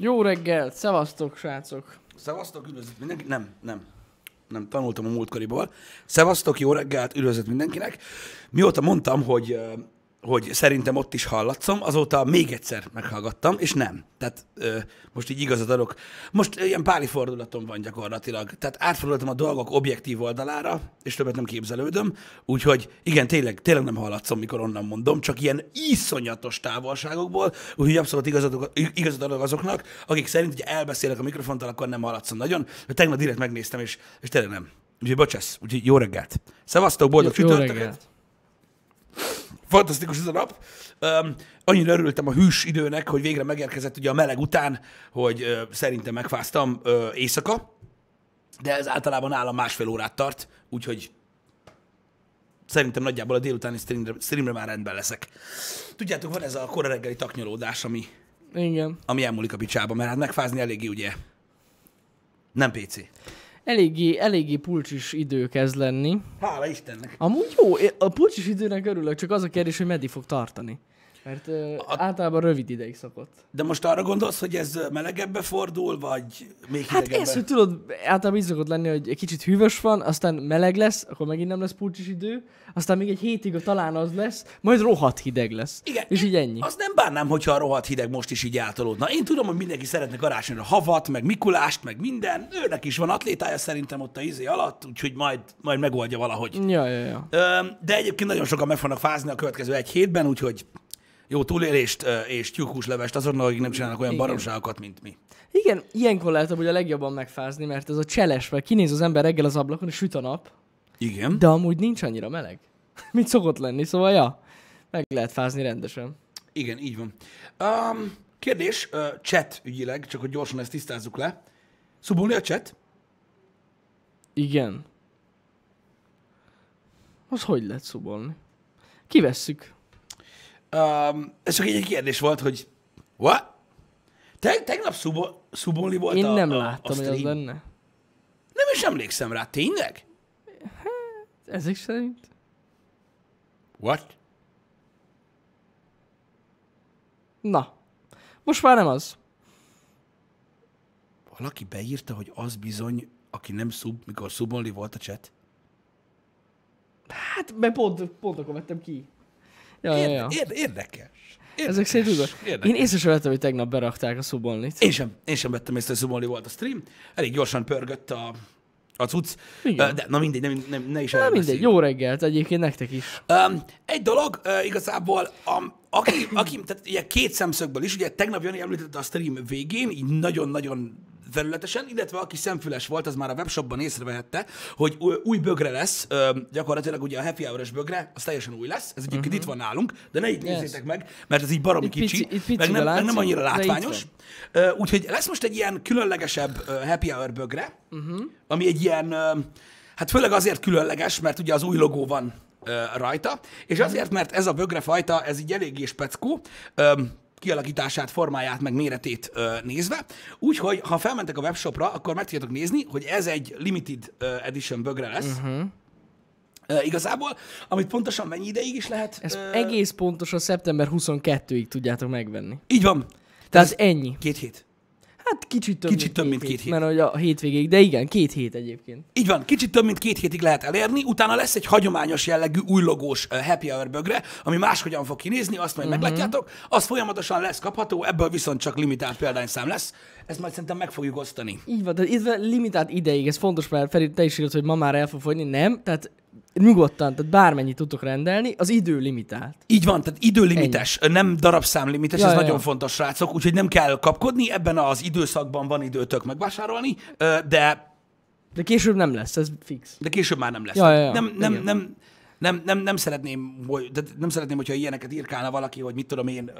Jó reggel, szevasztok, srácok. Szevasztok, üdvözlet mindenki. Nem, nem. Nem, tanultam a múltkoriból. Szevasztok, jó reggelt, üdvözlet mindenkinek. Mióta mondtam, hogy hogy szerintem ott is hallatszom, azóta még egyszer meghallgattam, és nem. Tehát ö, most így igazat adok. Most ilyen páli fordulatom van gyakorlatilag. Tehát átfordultam a dolgok objektív oldalára, és többet nem képzelődöm. Úgyhogy igen, tényleg, tényleg nem hallatszom, mikor onnan mondom, csak ilyen iszonyatos távolságokból. Úgyhogy abszolút igazat, adok azoknak, akik szerint, hogy elbeszélek a mikrofontal, akkor nem hallatszom nagyon. Tegnap direkt megnéztem, és, és tényleg nem. Úgyhogy bocsász, úgyhogy jó reggelt. Szevasztok, boldog csütörtöket! fantasztikus ez a nap. Um, annyira örültem a hűs időnek, hogy végre megérkezett ugye a meleg után, hogy uh, szerintem megfáztam uh, éjszaka, de ez általában nálam másfél órát tart, úgyhogy szerintem nagyjából a délutáni streamre, streamre már rendben leszek. Tudjátok, van ez a kora reggeli taknyolódás, ami, Igen. ami elmúlik a picsába, mert hát megfázni eléggé ugye nem PC eléggé, eléggé pulcsis idő kezd lenni. Hála Istennek. Amúgy jó, a pulcsis időnek örülök, csak az a kérdés, hogy meddig fog tartani. Mert ö, a... általában rövid ideig szokott. De most arra gondolsz, hogy ez melegebbe fordul, vagy még Hát hidegebbe? ez, hogy tudod, általában így szokott lenni, hogy egy kicsit hűvös van, aztán meleg lesz, akkor megint nem lesz púcsis idő, aztán még egy hétig a talán az lesz, majd rohadt hideg lesz. Igen. És így ennyi. Azt nem bánnám, hogyha a rohadt hideg most is így átolódna. Én tudom, hogy mindenki szeretne karácsonyra havat, meg Mikulást, meg minden. Őnek is van atlétája szerintem ott a izé alatt, úgyhogy majd, majd megoldja valahogy. Ja, ja, ja. De egyébként nagyon sokan meg fognak fázni a következő egy hétben, úgyhogy jó túlélést és tyúkhús levest azonnal, akik nem csinálnak olyan baromságokat, mint mi. Igen, ilyenkor lehet hogy a legjobban megfázni, mert ez a cseles, mert kinéz az ember reggel az ablakon, és süt a nap. Igen. De amúgy nincs annyira meleg, mint szokott lenni, szóval ja, meg lehet fázni rendesen. Igen, így van. Um, kérdés, uh, chat ügyileg, csak hogy gyorsan ezt tisztázzuk le. Szubulni a chat? Igen. Az hogy lehet szubolni? Kivesszük. Um, ez csak egy kérdés volt, hogy what? Te, tegnap szubo, szubonli volt Én a, nem a, láttam, a hogy az lenne. Nem is emlékszem rá, tényleg? Hát, ezek szerint. What? Na, most már nem az. Valaki beírta, hogy az bizony, aki nem szub, mikor szubonli volt a chat? Hát, mert pont, pont akkor vettem ki. Ja, Érde- ja, Érde- Érdekes. Érdekes. Ezek szerint tudod. Én észre sem vettem, hogy tegnap berakták a szubonlit. Én sem, én sem vettem észre, hogy szubonli volt a stream. Elég gyorsan pörgött a, a cucc. Igen. De, na mindegy, nem, nem, ne is Na mindegy, jó reggelt egyébként nektek is. Um, egy dolog uh, igazából, um, aki, aki, tehát ugye két szemszögből is, ugye tegnap Jani említette a stream végén, így nagyon-nagyon felületesen, illetve aki szemfüles volt, az már a webshopban észrevehette, hogy új bögre lesz, gyakorlatilag ugye a happy hour bögre, az teljesen új lesz, ez egyébként uh-huh. itt van nálunk, de ne itt yes. nézzétek meg, mert ez így barom itt kicsi, pici, pici meg, nem, látszó, meg nem annyira látványos. Úgyhogy lesz most egy ilyen különlegesebb happy hour bögre, uh-huh. ami egy ilyen, hát főleg azért különleges, mert ugye az új logó van rajta, és azért, mert ez a bögre fajta ez így eléggé speckó, kialakítását, formáját, meg méretét ö, nézve. Úgyhogy, ha felmentek a webshopra, akkor meg tudjátok nézni, hogy ez egy limited ö, edition bögre lesz. Uh-huh. Uh, igazából, amit pontosan mennyi ideig is lehet... Ez uh, egész pontosan szeptember 22-ig tudjátok megvenni. Így van. Tehát ez ennyi. Két hét. Hát kicsit több, kicsit mint, több mint két, két hét. hét. Mert hogy a hétvégéig, de igen, két hét egyébként. Így van, kicsit több, mint két hétig lehet elérni, utána lesz egy hagyományos jellegű új logós Happy Hour bögre, ami máshogyan fog kinézni, azt majd uh-huh. meglátjátok, az folyamatosan lesz kapható, ebből viszont csak limitált példányszám lesz. Ezt majd szerintem meg fogjuk osztani. Így van, tehát limitált ideig, ez fontos, mert Feri, te is írod, hogy ma már el fog fogyni, nem, tehát Nyugodtan, tehát bármennyit tudtok rendelni, az idő limitált. Így van, tehát időlimites, Ennyi. nem darabszám limites, ja, ez ja, nagyon ja. fontos, srácok, úgyhogy nem kell kapkodni, ebben az időszakban van időtök megvásárolni, de... De később nem lesz, ez fix. De később már nem lesz. Ja, ja, ja. Nem, nem, Igen. nem, nem, nem, nem, szeretném, hogy, de nem szeretném, hogyha ilyeneket írkálna valaki, hogy mit tudom én,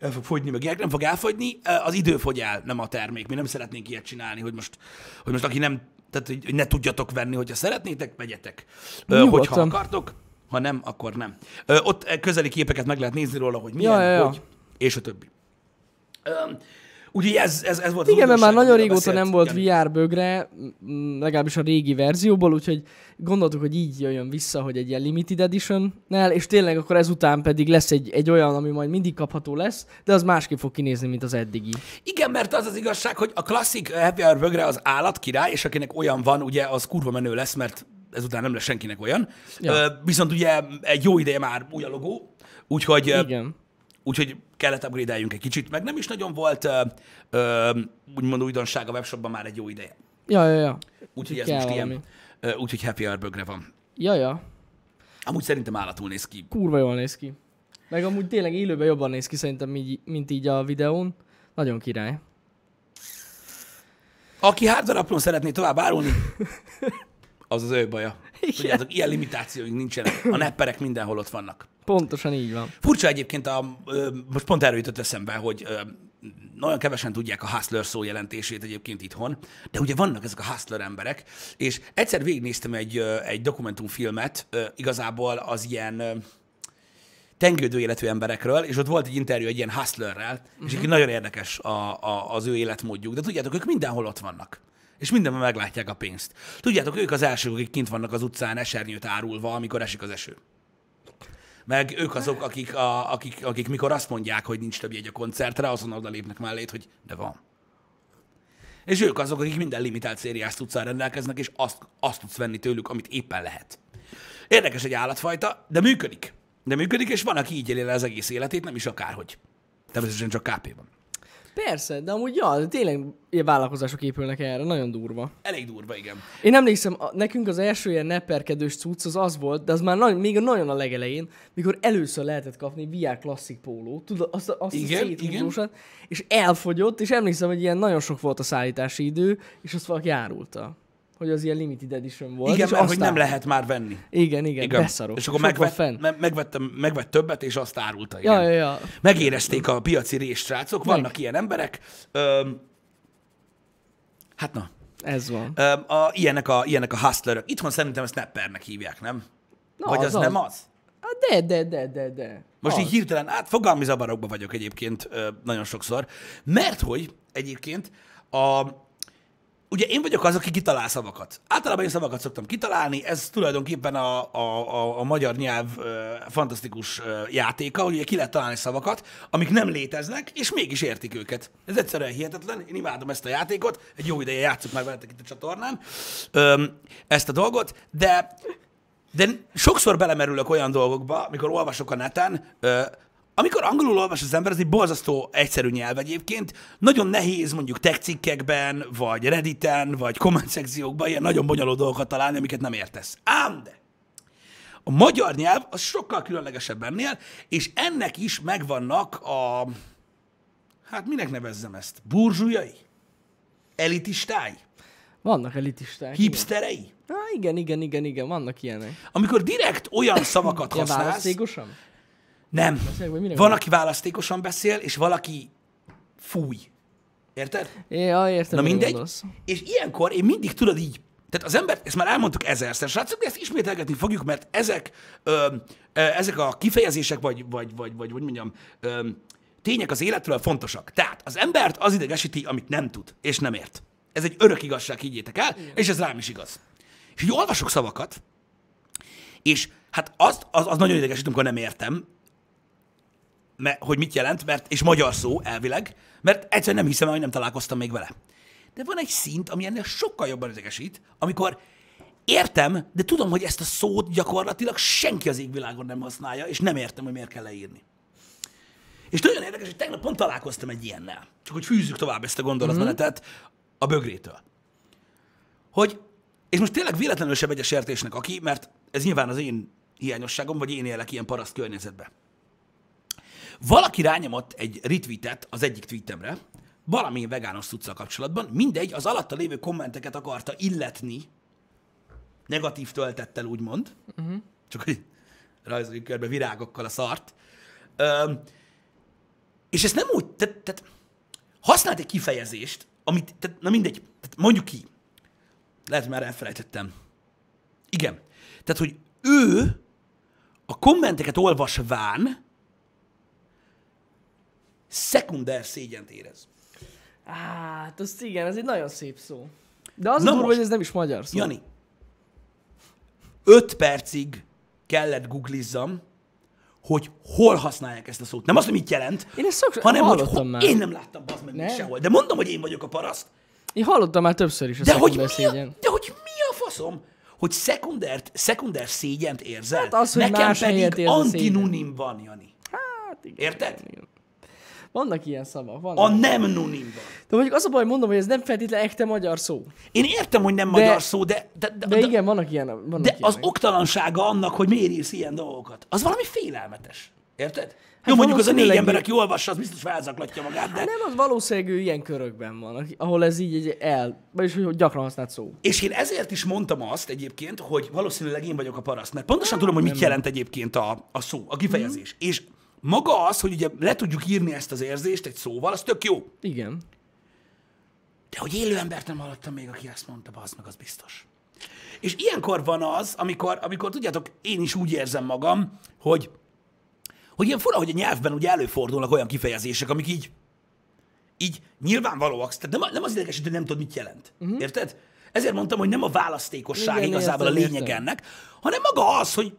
el fog fogyni, meg ilyenek. Nem fog elfogyni, az idő fogy el, nem a termék. Mi nem szeretnénk ilyet csinálni, hogy most, hogy most aki nem tehát, hogy ne tudjatok venni, hogyha szeretnétek, vegyetek. Ö, Hogyha akartok, ha nem, akkor nem. Ott közeli képeket meg lehet nézni róla, hogy milyen, ja, ja, ja. hogy, és a többi. Ugye ez, ez, ez volt az Igen, mert már nagyon régóta nem volt igen. VR bögre, mm, legalábbis a régi verzióból, úgyhogy gondoltuk, hogy így jöjjön vissza, hogy egy ilyen limited edition-nel, és tényleg akkor ezután pedig lesz egy, egy olyan, ami majd mindig kapható lesz, de az másképp fog kinézni, mint az eddigi. Igen, mert az az igazság, hogy a klasszik eh, VR bögre az állat király, és akinek olyan van, ugye az kurva menő lesz, mert ezután nem lesz senkinek olyan. Ja. Viszont ugye egy jó ideje már új a logó, úgyhogy Igen úgyhogy kellett upgrade egy kicsit, meg nem is nagyon volt ö, úgymond újdonság a webshopban már egy jó ideje. Ja, ja, ja. Úgyhogy ez most ilyen, úgyhogy happy hour bögre van. Ja, ja. Amúgy szerintem állatul néz ki. Kurva jól néz ki. Meg amúgy tényleg élőben jobban néz ki szerintem, mint így a videón. Nagyon király. Aki hardware upon szeretné tovább árulni, az az ő baja. Igen. Tudjátok, ilyen limitációink nincsenek. A nepperek mindenhol ott vannak. Pontosan így van. Furcsa egyébként, a, most pont erről jutott eszembe, hogy nagyon kevesen tudják a hustler szó jelentését egyébként itthon, de ugye vannak ezek a hustler emberek, és egyszer végignéztem egy, egy dokumentumfilmet, igazából az ilyen tengődő életű emberekről, és ott volt egy interjú egy ilyen hustlerrel, és uh-huh. nagyon érdekes a, a, az ő életmódjuk, de tudjátok, ők mindenhol ott vannak és mindenben meglátják a pénzt. Tudjátok, ők az elsők, akik kint vannak az utcán esernyőt árulva, amikor esik az eső. Meg ők azok, akik, a, akik, akik mikor azt mondják, hogy nincs több jegy a koncertre, azonnal oda lépnek mellét, hogy de van. És ők azok, akik minden limitált szériás tudszal rendelkeznek, és azt, azt tudsz venni tőlük, amit éppen lehet. Érdekes egy állatfajta, de működik. De működik, és van, aki így éli le az egész életét, nem is akárhogy. Természetesen csak kp van. Persze, de amúgy ja, tényleg ilyen vállalkozások épülnek erre, nagyon durva. Elég durva, igen. Én emlékszem, a, nekünk az első ilyen neperkedős cucc az az volt, de az már nagy, még nagyon a legelején, mikor először lehetett kapni VR klasszik póló, tudod, azt, azt igen, a igen. és elfogyott, és emlékszem, hogy ilyen nagyon sok volt a szállítási idő, és azt valaki árulta hogy az ilyen limited edition volt. Igen, és mert aztán... hogy nem lehet már venni. Igen, igen, igen. beszarok. És akkor megvet, Me- megvettem, megvett többet, és azt árulta. Igen. Ja, ja, ja. Megérezték a piaci részsrácok, vannak Meg. ilyen emberek. Öm, hát na. Ez van. Öm, a, ilyenek, a, ilyenek a hustlerök. Itthon szerintem ezt neppernek hívják, nem? Na, Vagy az, az, az nem az? De, de, de, de, de. Most az. így hirtelen, hát fogalmi zavarokba vagyok egyébként nagyon sokszor, mert hogy egyébként a, ugye én vagyok az, aki kitalál szavakat. Általában én szavakat szoktam kitalálni, ez tulajdonképpen a, a, a, a magyar nyelv ö, fantasztikus ö, játéka, hogy ugye ki lehet találni szavakat, amik nem léteznek, és mégis értik őket. Ez egyszerűen hihetetlen, én imádom ezt a játékot, egy jó ideje játszok már veletek itt a csatornán ö, ezt a dolgot, de de sokszor belemerülök olyan dolgokba, mikor olvasok a neten, ö, amikor angolul olvas az ember, ez egy borzasztó egyszerű nyelv egyébként. Nagyon nehéz mondjuk tech cikkekben, vagy Redditen, vagy komment szekciókban ilyen nagyon bonyolult dolgokat találni, amiket nem értesz. Ám de! A magyar nyelv az sokkal különlegesebb ennél, és ennek is megvannak a, hát minek nevezzem ezt, burzsujai, elitistái, vannak elitisták. Hipsterei? Igen. Há, igen, igen, igen, igen, vannak ilyenek. Amikor direkt olyan szavakat használsz, nem. Beszélek, van, aki választékosan beszél, és valaki fúj. Érted? Ja, értem. Na mindegy. Gondolsz. És ilyenkor én mindig tudod így, tehát az ember, ezt már elmondtuk ezerszer, srácok, de ezt ismételgetni fogjuk, mert ezek, ö, ö, ezek a kifejezések, vagy, vagy, vagy, vagy hogy mondjam, ö, tények az életről fontosak. Tehát az embert az idegesíti, amit nem tud, és nem ért. Ez egy örök igazság, higgyétek el, Igen. és ez rám is igaz. És így olvasok szavakat, és hát azt, az, az nagyon idegesít, amikor nem értem, me, hogy mit jelent, mert, és magyar szó elvileg, mert egyszerűen nem hiszem, hogy nem találkoztam még vele. De van egy szint, ami ennél sokkal jobban idegesít, amikor értem, de tudom, hogy ezt a szót gyakorlatilag senki az égvilágon nem használja, és nem értem, hogy miért kell leírni. És nagyon érdekes, hogy tegnap pont találkoztam egy ilyennel. Csak hogy fűzzük tovább ezt a gondolatmenetet mm-hmm. a bögrétől. Hogy, és most tényleg véletlenül sem megy a aki, mert ez nyilván az én hiányosságom, vagy én élek ilyen paraszt környezetben. Valaki rányomott egy retweetet az egyik tweetemre, valami vegános cuccal kapcsolatban, mindegy, az alatta lévő kommenteket akarta illetni, negatív töltettel úgymond, uh-huh. csak hogy rajzoljuk körbe virágokkal a szart. Öm, és ezt nem úgy, tehát, te, használt egy kifejezést, amit, tehát, na mindegy, tehát mondjuk ki, lehet, hogy már elfelejtettem. Igen. Tehát, hogy ő a kommenteket olvasván szekunder szégyent érez. Hát, az igen, ez egy nagyon szép szó. De az Na durva, hogy ez nem is magyar szó. Jani, öt percig kellett googlizzam, hogy hol használják ezt a szót. Nem azt, hogy mit jelent, én ezt szok... hanem hogy ho... már. én nem láttam az meg nem? sehol. De mondom, hogy én vagyok a paraszt. Én hallottam már többször is a de hogy, mi a, szégyen. de hogy mi a faszom? Hogy szekundert, szekundert szégyent érzel? Hát az, hogy Nekem pedig antinunim van, Jani. Hát igen. Érted? Igen, igen. Vannak ilyen szavak. Van A nem nunimban. De mondjuk az a baj, mondom, hogy ez nem feltétlenül echte magyar szó. Én értem, hogy nem de, magyar szó, de... De, de, de, de igen, vannak ilyen. Vannak de ilyen az oktalansága annak, hogy miért írsz ilyen dolgokat, az valami félelmetes. Érted? Hát Jó, mondjuk az a négy ember, aki olvassa, az biztos felzaklatja magát, de... Hát nem, az valószínűleg ilyen körökben van, ahol ez így egy el, vagyis hogy gyakran használt szó. És én ezért is mondtam azt egyébként, hogy valószínűleg én vagyok a paraszt, mert pontosan nem, hát, tudom, hogy mit nem jelent nem. egyébként a, a szó, a kifejezés. Mm. És maga az, hogy ugye le tudjuk írni ezt az érzést egy szóval, az tök jó. Igen. De hogy élő embert nem hallottam még, aki ezt mondta, az meg az biztos. És ilyenkor van az, amikor, amikor tudjátok, én is úgy érzem magam, hogy, hogy ilyen fura, hogy a nyelvben ugye előfordulnak olyan kifejezések, amik így, így nyilvánvalóak. Tehát nem, nem az idegesítő, hogy nem tudod, mit jelent. Uh-huh. Érted? Ezért mondtam, hogy nem a választékosság Igen, igazából a lényeg ennek, hanem maga az, hogy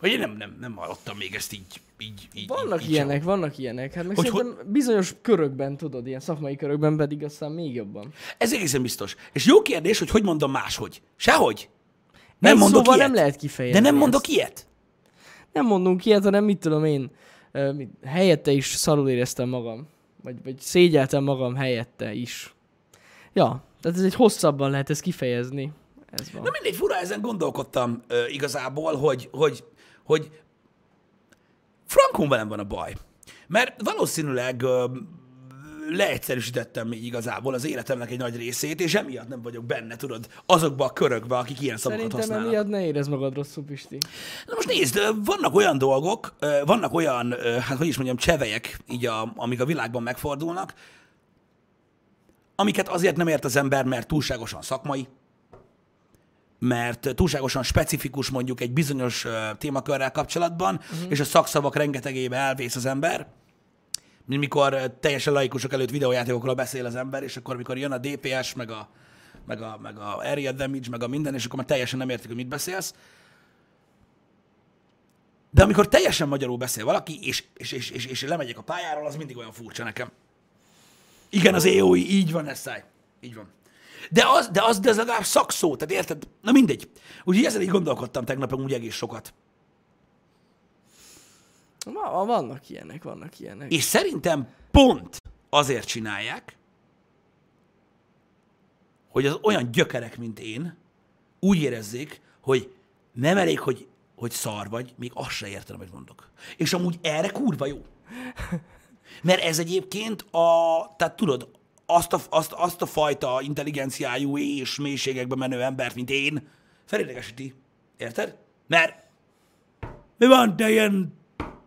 Vagy én nem, nem, nem hallottam még ezt így. így, így vannak így, ilyenek, így vannak ilyenek. Hát meg hogy hogy... bizonyos körökben, tudod, ilyen szakmai körökben pedig aztán még jobban. Ez egészen biztos. És jó kérdés, hogy hogy mondom máshogy. Sehogy. Nem Egy mondok szóval ilyet. nem lehet kifejezni. De nem mondok ezt. ilyet. Nem mondunk ilyet, hanem mit tudom én, helyette is szarul éreztem magam. Vagy, vagy szégyeltem magam helyette is. Ja, tehát ez egy hosszabban lehet ezt kifejezni. Ez van. Na mindegy, fura, ezen gondolkodtam uh, igazából, hogy, hogy hogy frankon velem van a baj. Mert valószínűleg ö, leegyszerűsítettem igazából az életemnek egy nagy részét, és emiatt nem vagyok benne, tudod, azokba a körökbe, akik ilyen szavakat Szerintem használnak. Szerintem emiatt ne érez magad rosszul, Pisti. Na most nézd, vannak olyan dolgok, vannak olyan, hát hogy is mondjam, csevejek, így a, amik a világban megfordulnak, amiket azért nem ért az ember, mert túlságosan szakmai, mert túlságosan specifikus mondjuk egy bizonyos témakörrel kapcsolatban, uh-huh. és a szakszavak rengetegébe elvész az ember, mint mikor teljesen laikusok előtt videójátékokról beszél az ember, és akkor mikor jön a DPS, meg a, meg a, meg a area damage, meg a minden, és akkor már teljesen nem értik, hogy mit beszélsz. De amikor teljesen magyarul beszél valaki, és, és, és, és, és lemegyek a pályáról, az mindig olyan furcsa nekem. Igen, az EOI, így van, Eszály. Így van. De az, de az, de ez legalább szakszó, tehát érted? Na mindegy. Úgyhogy ezzel így gondolkodtam tegnap úgy egész sokat. Na, vannak ilyenek, vannak ilyenek. És szerintem pont azért csinálják, hogy az olyan gyökerek, mint én, úgy érezzék, hogy nem elég, hogy, hogy szar vagy, még azt se értem, hogy mondok. És amúgy erre kurva jó. Mert ez egyébként a, tehát tudod, azt a, azt, azt a fajta intelligenciájú és mélységekbe menő embert, mint én, felélegesíti, Érted? Mert mi van, te ilyen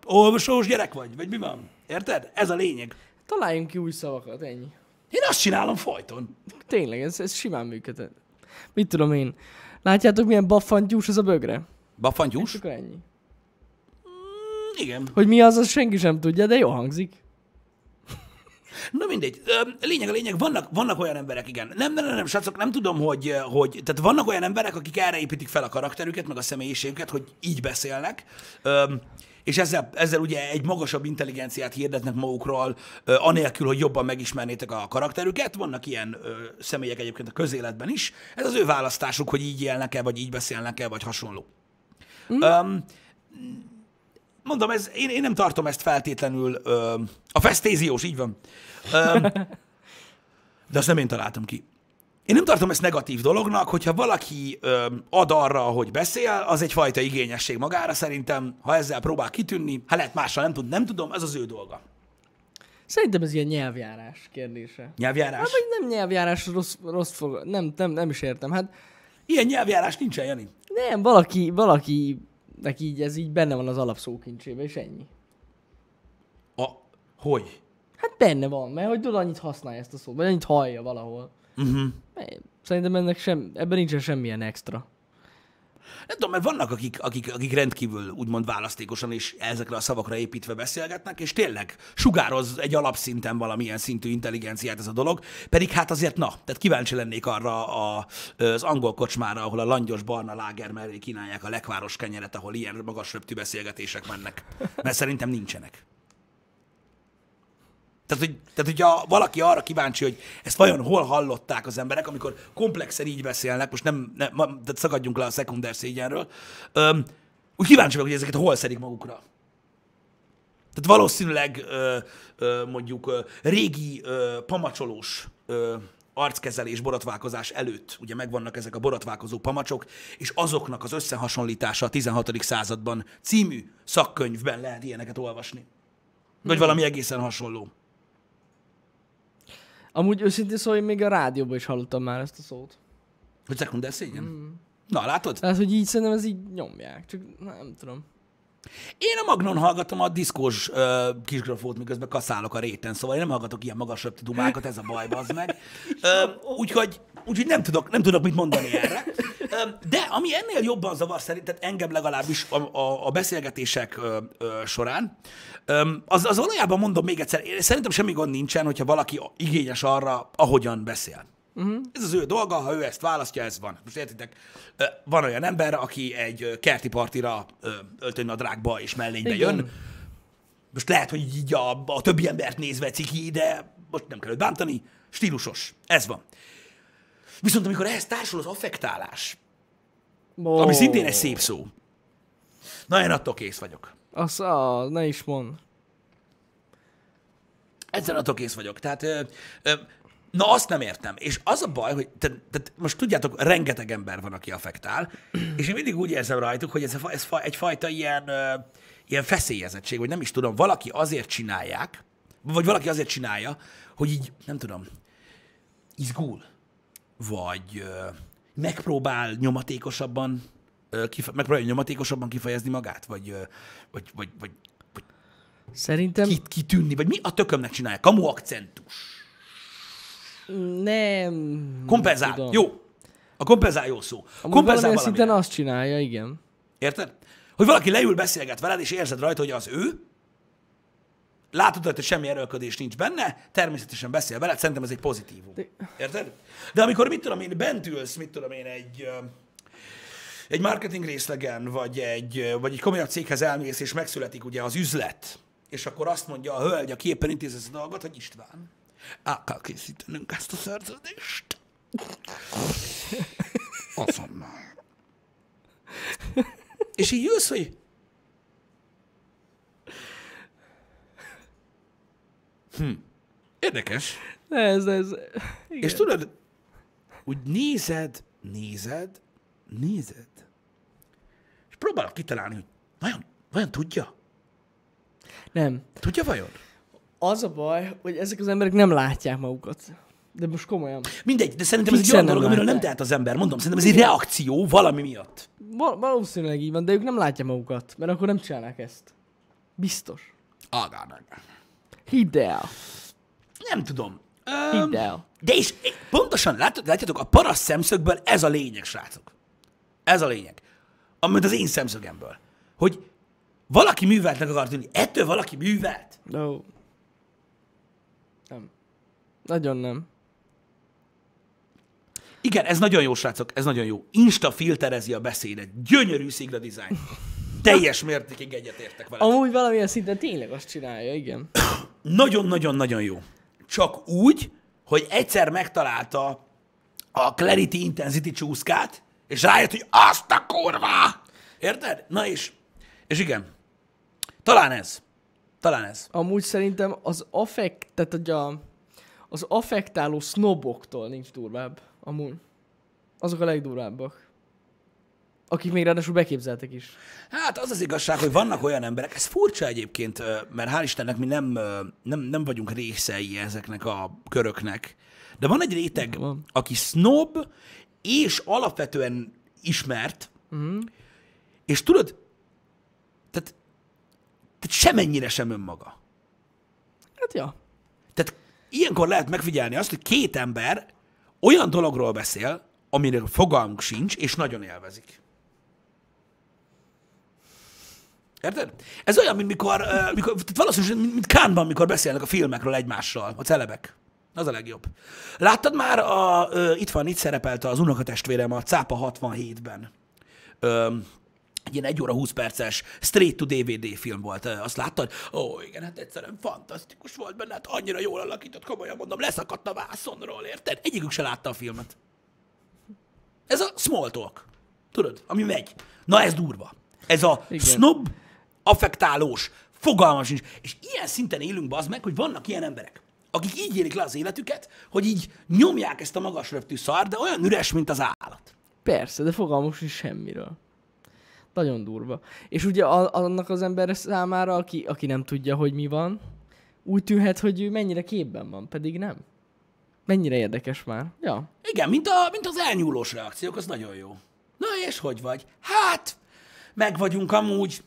olvasós gyerek vagy? Vagy mi van? Érted? Ez a lényeg. Találjunk ki új szavakat, ennyi. Én azt csinálom folyton. Tényleg, ez, ez simán működhet. Mit tudom én? Látjátok, milyen baffantyús ez a bögre? Baffantyús? Csak hát ennyi. Mm, igen. Hogy mi az, az senki sem tudja, de jó hangzik. Na mindegy. Lényeg a lényeg, vannak, vannak olyan emberek, igen. Nem, nem, nem, nem, srácok, nem tudom, hogy, hogy... Tehát vannak olyan emberek, akik erre építik fel a karakterüket, meg a személyiségüket, hogy így beszélnek. És ezzel, ezzel ugye egy magasabb intelligenciát hirdetnek magukról, anélkül, hogy jobban megismernétek a karakterüket. Vannak ilyen személyek egyébként a közéletben is. Ez az ő választásuk, hogy így élnek-e, vagy így beszélnek-e, vagy hasonló. Mm. Um, mondom, ez, én, én nem tartom ezt feltétlenül ö, a fesztéziós, így van. Ö, de azt nem én találtam ki. Én nem tartom ezt negatív dolognak, hogyha valaki ö, ad arra, hogy beszél, az egyfajta igényesség magára szerintem. Ha ezzel próbál kitűnni, ha lehet mással, nem, tud, nem tudom, ez az ő dolga. Szerintem ez ilyen nyelvjárás kérdése. Nyelvjárás? Hát, vagy nem nyelvjárás, rossz, rossz fog, nem, nem, nem is értem. Hát, Ilyen nyelvjárás nincsen, Jani. Nem, valaki, valaki neki így, ez így benne van az alapszókincsében, és ennyi. A, hogy? Hát benne van, mert hogy tudod, annyit használja ezt a szót, vagy annyit hallja valahol. Uh-huh. Szerintem ennek sem, ebben nincsen semmilyen extra. Nem tudom, mert vannak, akik, akik, akik rendkívül úgymond választékosan és ezekre a szavakra építve beszélgetnek, és tényleg sugároz egy alapszinten valamilyen szintű intelligenciát ez a dolog, pedig hát azért na, tehát kíváncsi lennék arra a, az angol kocsmára, ahol a langyos barna láger mellé kínálják a lekváros kenyeret, ahol ilyen magas röptű beszélgetések mennek, mert szerintem nincsenek. Tehát, hogy, tehát, hogyha valaki arra kíváncsi, hogy ezt vajon hol hallották az emberek, amikor komplexen így beszélnek, most nem, nem tehát szakadjunk le a szekunder szégyenről, öm, úgy kíváncsi vagyok, hogy ezeket hol szedik magukra. Tehát valószínűleg ö, ö, mondjuk ö, régi ö, pamacsolós ö, arckezelés, borotválkozás előtt ugye megvannak ezek a borotválkozó pamacsok, és azoknak az összehasonlítása a 16. században című szakkönyvben lehet ilyeneket olvasni. Vagy mhm. valami egészen hasonló. Amúgy őszintén szóval én még a rádióban is hallottam már ezt a szót. Hogy second death, igen? Mm. Na, látod? Hát, hogy így szerintem ez így nyomják, csak nem tudom. Én a Magnon hallgatom a diszkós uh, kisgrafót, miközben kaszálok a réten, szóval én nem hallgatok ilyen magasabb dumákat, ez a baj, az meg. Úgyhogy úgy, nem, tudok, nem tudok mit mondani erre. De ami ennél jobban zavar szerintet engem legalábbis a, a, a beszélgetések ö, ö, során, ö, az, az valójában mondom még egyszer, szerintem semmi gond nincsen, hogyha valaki igényes arra, ahogyan beszél. Uh-huh. Ez az ő dolga, ha ő ezt választja, ez van. Most értitek, van olyan ember, aki egy kerti partira a drágba és mellénybe Igen. jön. Most lehet, hogy így a, a többi embert nézve ciki, de most nem kell őt bántani, stílusos. Ez van. Viszont amikor ehhez társul az affektálás, Oh. Ami szintén egy szép szó. Na, én attól kész vagyok. Az, á, ne is mond. Ezzel attól kész vagyok. Tehát, ö, ö, na azt nem értem. És az a baj, hogy te, te, most tudjátok, rengeteg ember van, aki affektál, és én mindig úgy érzem rajtuk, hogy ez, ez egyfajta ilyen, ö, ilyen feszélyezettség, vagy nem is tudom, valaki azért csinálják, vagy valaki azért csinálja, hogy így, nem tudom, izgul, vagy, megpróbál nyomatékosabban, kife- megpróbál nyomatékosabban kifejezni magát, vagy, vagy, vagy, vagy, vagy Szerintem... Kit, kitűnni, vagy mi a tökömnek csinálja? Kamu akcentus. Nem. Kompenzál. Nem tudom. jó. A kompenzál jó szó. Amúgy kompenzál valami. szinten azt csinálja, igen. Érted? Hogy valaki leül, beszélget veled, és érzed rajta, hogy az ő, látod, hogy semmi erőlködés nincs benne, természetesen beszél vele, szerintem ez egy pozitívum. Érted? De amikor mit tudom én, bent ülsz, mit tudom én, egy, egy marketing részlegen, vagy egy, vagy egy komolyabb céghez elmész, és megszületik ugye az üzlet, és akkor azt mondja a hölgy, aki éppen intéz ezt a dolgot, hogy István, el kell készítenünk ezt a szerződést. Azonnal. És így jössz, hogy Hm. Érdekes. Ez, ez... Igen. És tudod, úgy nézed, nézed, nézed. És próbálok kitalálni, hogy vajon, vajon tudja? Nem. Tudja vajon? Az a baj, hogy ezek az emberek nem látják magukat. De most komolyan. Mindegy, de szerintem Kicsen ez egy olyan dolog, amiről nem tehet az ember. Mondom, szerintem ez egy reakció valami miatt. Val- valószínűleg így van, de ők nem látják magukat, mert akkor nem csinálnák ezt. Biztos. Agár, agár. Hidd el. Nem tudom. Hidd el. De is pontosan, látjátok, látjátok, a paraszt szemszögből ez a lényeg, srácok. Ez a lényeg. Amit az én szemszögemből. Hogy valaki műveltnek akar tűnni. Ettől valaki művelt? No. Nem. Nagyon nem. Igen, ez nagyon jó, srácok, ez nagyon jó. Insta filterezi a beszédet. Gyönyörű szigla design. Teljes mértékig egyetértek vele. Amúgy valamilyen szinten tényleg azt csinálja, igen nagyon-nagyon-nagyon jó. Csak úgy, hogy egyszer megtalálta a Clarity Intensity csúszkát, és rájött, hogy azt a kurva! Érted? Na és, és igen. Talán ez. Talán ez. Amúgy szerintem az affekt, tehát hogy a, az affektáló sznoboktól nincs durvább, amúgy. Azok a legdurvábbak akik még ráadásul beképzeltek is. Hát az az igazság, hogy vannak olyan emberek, ez furcsa egyébként, mert hál' Istennek mi nem, nem, nem vagyunk részei ezeknek a köröknek, de van egy réteg, van. aki snob és alapvetően ismert, uh-huh. és tudod, tehát, tehát semennyire sem önmaga. Hát ja. Tehát ilyenkor lehet megfigyelni azt, hogy két ember olyan dologról beszél, amiről fogalmuk sincs, és nagyon élvezik. Érted? Ez olyan, mint mikor, uh, mikor tehát valószínűleg, mint, mint Kánban, mikor beszélnek a filmekről egymással, a celebek. Az a legjobb. Láttad már, a, uh, itt van, itt szerepelt az unokatestvérem a Cápa 67-ben. Um, egy ilyen 1 óra 20 perces straight to DVD film volt. Azt láttad? Ó, igen, hát egyszerűen fantasztikus volt benne, hát annyira jól alakított, komolyan mondom, leszakadt a vászonról, érted? Egyikük se látta a filmet. Ez a small talk. Tudod, ami megy. Na ez durva. Ez a igen. snob affektálós, fogalmas nincs. És ilyen szinten élünk be az meg, hogy vannak ilyen emberek, akik így élik le az életüket, hogy így nyomják ezt a magas röptű szar, de olyan üres, mint az állat. Persze, de fogalmas is semmiről. Nagyon durva. És ugye annak az ember számára, aki, aki nem tudja, hogy mi van, úgy tűnhet, hogy ő mennyire képben van, pedig nem. Mennyire érdekes már. Ja. Igen, mint, a, mint az elnyúlós reakciók, az nagyon jó. Na és hogy vagy? Hát, meg vagyunk amúgy,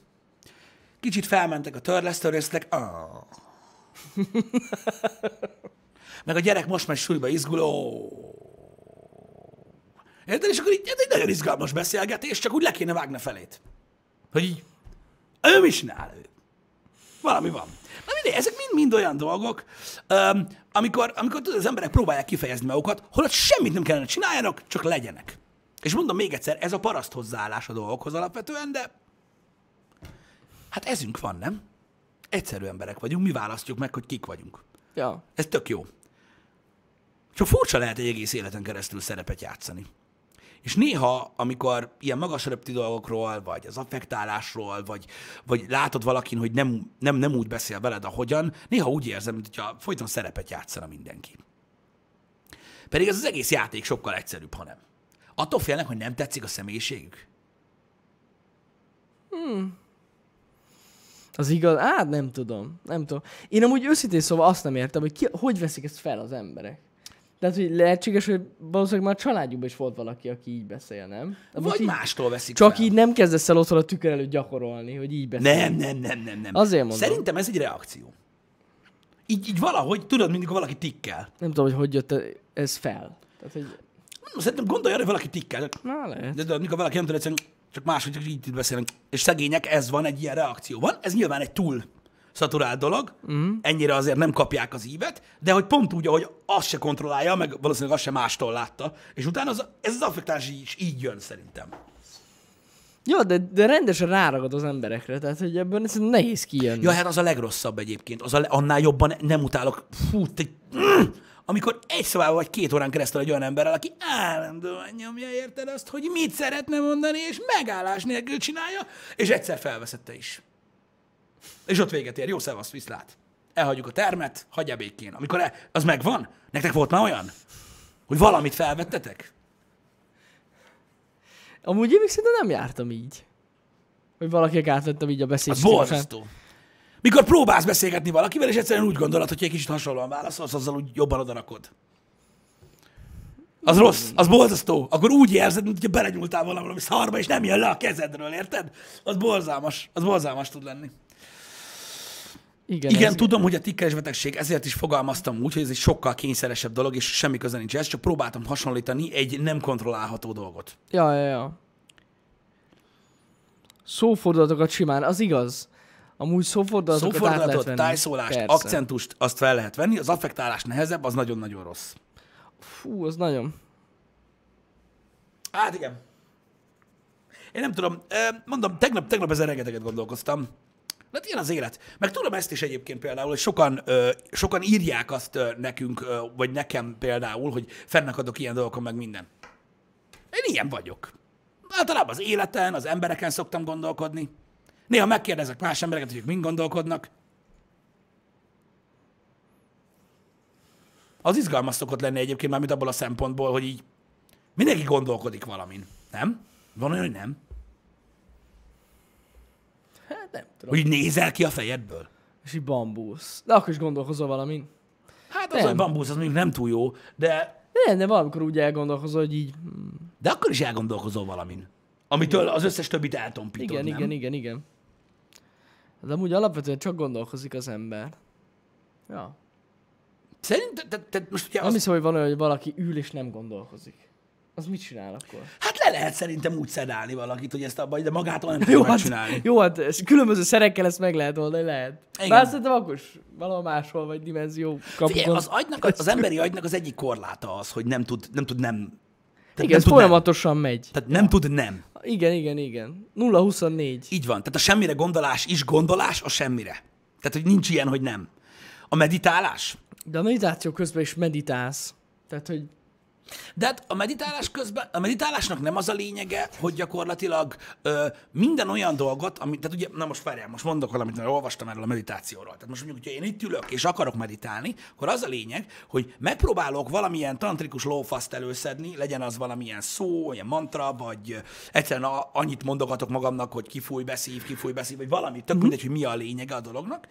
Kicsit felmentek a törlesztő részletek. oh. Meg a gyerek most már súlyba izgul, oh. Érted? És akkor így, ez egy nagyon izgalmas beszélgetés, csak úgy le kéne vágni felét. Hogy így, ő is nál ő? Valami van. Na mindegy, ezek mind-mind olyan dolgok, um, amikor, amikor tudod, az emberek próbálják kifejezni magukat, holott semmit nem kellene csináljanak, csak legyenek. És mondom még egyszer, ez a paraszt hozzáállás a dolgokhoz alapvetően, de Hát ezünk van, nem? Egyszerű emberek vagyunk, mi választjuk meg, hogy kik vagyunk. Ja. Ez tök jó. Csak furcsa lehet egy egész életen keresztül szerepet játszani. És néha, amikor ilyen magas repti dolgokról, vagy az affektálásról, vagy, vagy látod valakin, hogy nem, nem, nem úgy beszél veled, ahogyan, néha úgy érzem, mintha folyton szerepet játszana mindenki. Pedig ez az egész játék sokkal egyszerűbb, ha nem. Attól félnek, hogy nem tetszik a személyiségük? Hmm. Az igaz? Á, hát nem tudom. Nem tudom. Én amúgy őszintén szóval azt nem értem, hogy ki, hogy veszik ezt fel az emberek. Tehát, hogy lehetséges, hogy valószínűleg már a családjukban is volt valaki, aki így beszél, nem? De hát Vagy így, mástól veszik Csak fel. így nem kezdesz el otthon a tükör előtt gyakorolni, hogy így beszél. Nem, nem, nem, nem, nem. Azért mondom. Szerintem ez egy reakció. Így, így valahogy, tudod, mindig valaki tikkel. Nem tudom, hogy hogy jött ez fel. Tehát, hogy... Szerintem arra, hogy valaki tikkel. Na, lehet. De, de, mikor valaki nem tud egyszerűen csak máshogy csak így beszélünk. És szegények, ez van egy ilyen reakció van, Ez nyilván egy túl szaturált dolog, mm. ennyire azért nem kapják az ívet, de hogy pont úgy, ahogy azt se kontrollálja, meg valószínűleg azt se mástól látta, és utána az, ez az affektás is így jön szerintem. Jó, de, de rendesen ráragad az emberekre, tehát hogy ebből ez nehéz kijönni. Ja, hát az a legrosszabb egyébként, az a, annál jobban nem utálok. Fú, te, mm, amikor egy szobában vagy két órán keresztül egy olyan emberrel, aki állandóan nyomja, érted azt, hogy mit szeretne mondani, és megállás nélkül csinálja, és egyszer felveszette is. És ott véget ér. Jó, szevasz, viszlát. Elhagyjuk a termet, hagyja békén. Amikor e, az megvan? Nektek volt már olyan? Hogy valamit felvettetek? Amúgy évig szerintem nem jártam így. Hogy valakinek átvettem így a hát beszéd. Az borzasztó. Fel mikor próbálsz beszélgetni valakivel, és egyszerűen úgy gondolod, hogy egy kicsit hasonlóan válaszolsz, azzal úgy jobban odarakod. Az rossz, az borzasztó. Akkor úgy érzed, mintha belenyúltál valami szarba, és nem jön le a kezedről, érted? Az borzalmas, az borzalmas tud lenni. Igen, Igen ez... tudom, hogy a tikkeres betegség, ezért is fogalmaztam úgy, hogy ez egy sokkal kényszeresebb dolog, és semmi köze nincs ez, csak próbáltam hasonlítani egy nem kontrollálható dolgot. Ja, ja, ja. Szófordulatokat simán, az igaz. Amúgy szófordulatot, szófordulatot tájszólást, Persze. accentust, azt fel lehet venni, az affektálás nehezebb, az nagyon-nagyon rossz. Fú, az nagyon. Hát igen. Én nem tudom, mondom, tegnap, tegnap ezen rengeteget gondolkoztam. Hát ilyen az élet. Meg tudom ezt is egyébként például, hogy sokan, sokan írják azt nekünk, vagy nekem például, hogy fennakadok ilyen dolgokon, meg minden. Én ilyen vagyok. Általában az életen, az embereken szoktam gondolkodni. Néha megkérdezek más embereket, hogy ők mind gondolkodnak. Az izgalmas szokott lenni egyébként már, mint abból a szempontból, hogy így mindenki gondolkodik valamin. Nem? Van olyan, hogy nem? Hát nem tudom. Hogy nézel ki a fejedből. És így bambusz. De akkor is gondolkozol valamin. Hát az, nem. hogy bambusz, az még nem túl jó, de... De nem, de valamikor úgy elgondolkozol, hogy így... De akkor is elgondolkozol valamin. Amitől az összes többit eltompítod, Igen, nem? igen, igen, igen. De amúgy alapvetően csak gondolkozik az ember. Ja. Szerintem, te, te most ugye Nem az... hiszem, hogy van olyan, hogy valaki ül és nem gondolkozik. Az mit csinál akkor? Hát le lehet szerintem úgy szedálni valakit, hogy ezt abba, de magától nem tudja hát- csinálni. Jó, hát különböző szerekkel ezt meg lehet oldani, lehet. Igen. Bár szerintem akkor is valahol máshol, vagy dimenzió kapcsolatban. az, agynak, az emberi agynak az egyik korláta az, hogy nem tud nem, tud nem tehát igen, ez folyamatosan nem. megy. Tehát nem tud nem. Igen, igen, igen. 0-24. Így van. Tehát a semmire gondolás is gondolás a semmire. Tehát, hogy nincs ilyen, hogy nem. A meditálás? De a meditáció közben is meditálsz. Tehát, hogy de hát a meditálás közben, a meditálásnak nem az a lényege, hogy gyakorlatilag ö, minden olyan dolgot, amit, tehát ugye, na most várjál, most mondok valamit, mert olvastam erről a meditációról. Tehát most mondjuk, hogyha én itt ülök és akarok meditálni, akkor az a lényeg, hogy megpróbálok valamilyen tantrikus lófaszt előszedni, legyen az valamilyen szó, olyan mantra, vagy egyszerűen annyit mondogatok magamnak, hogy kifúj, beszív, kifúj, beszív, vagy valami, tök mhm. mindegy, hogy mi a lényege a dolognak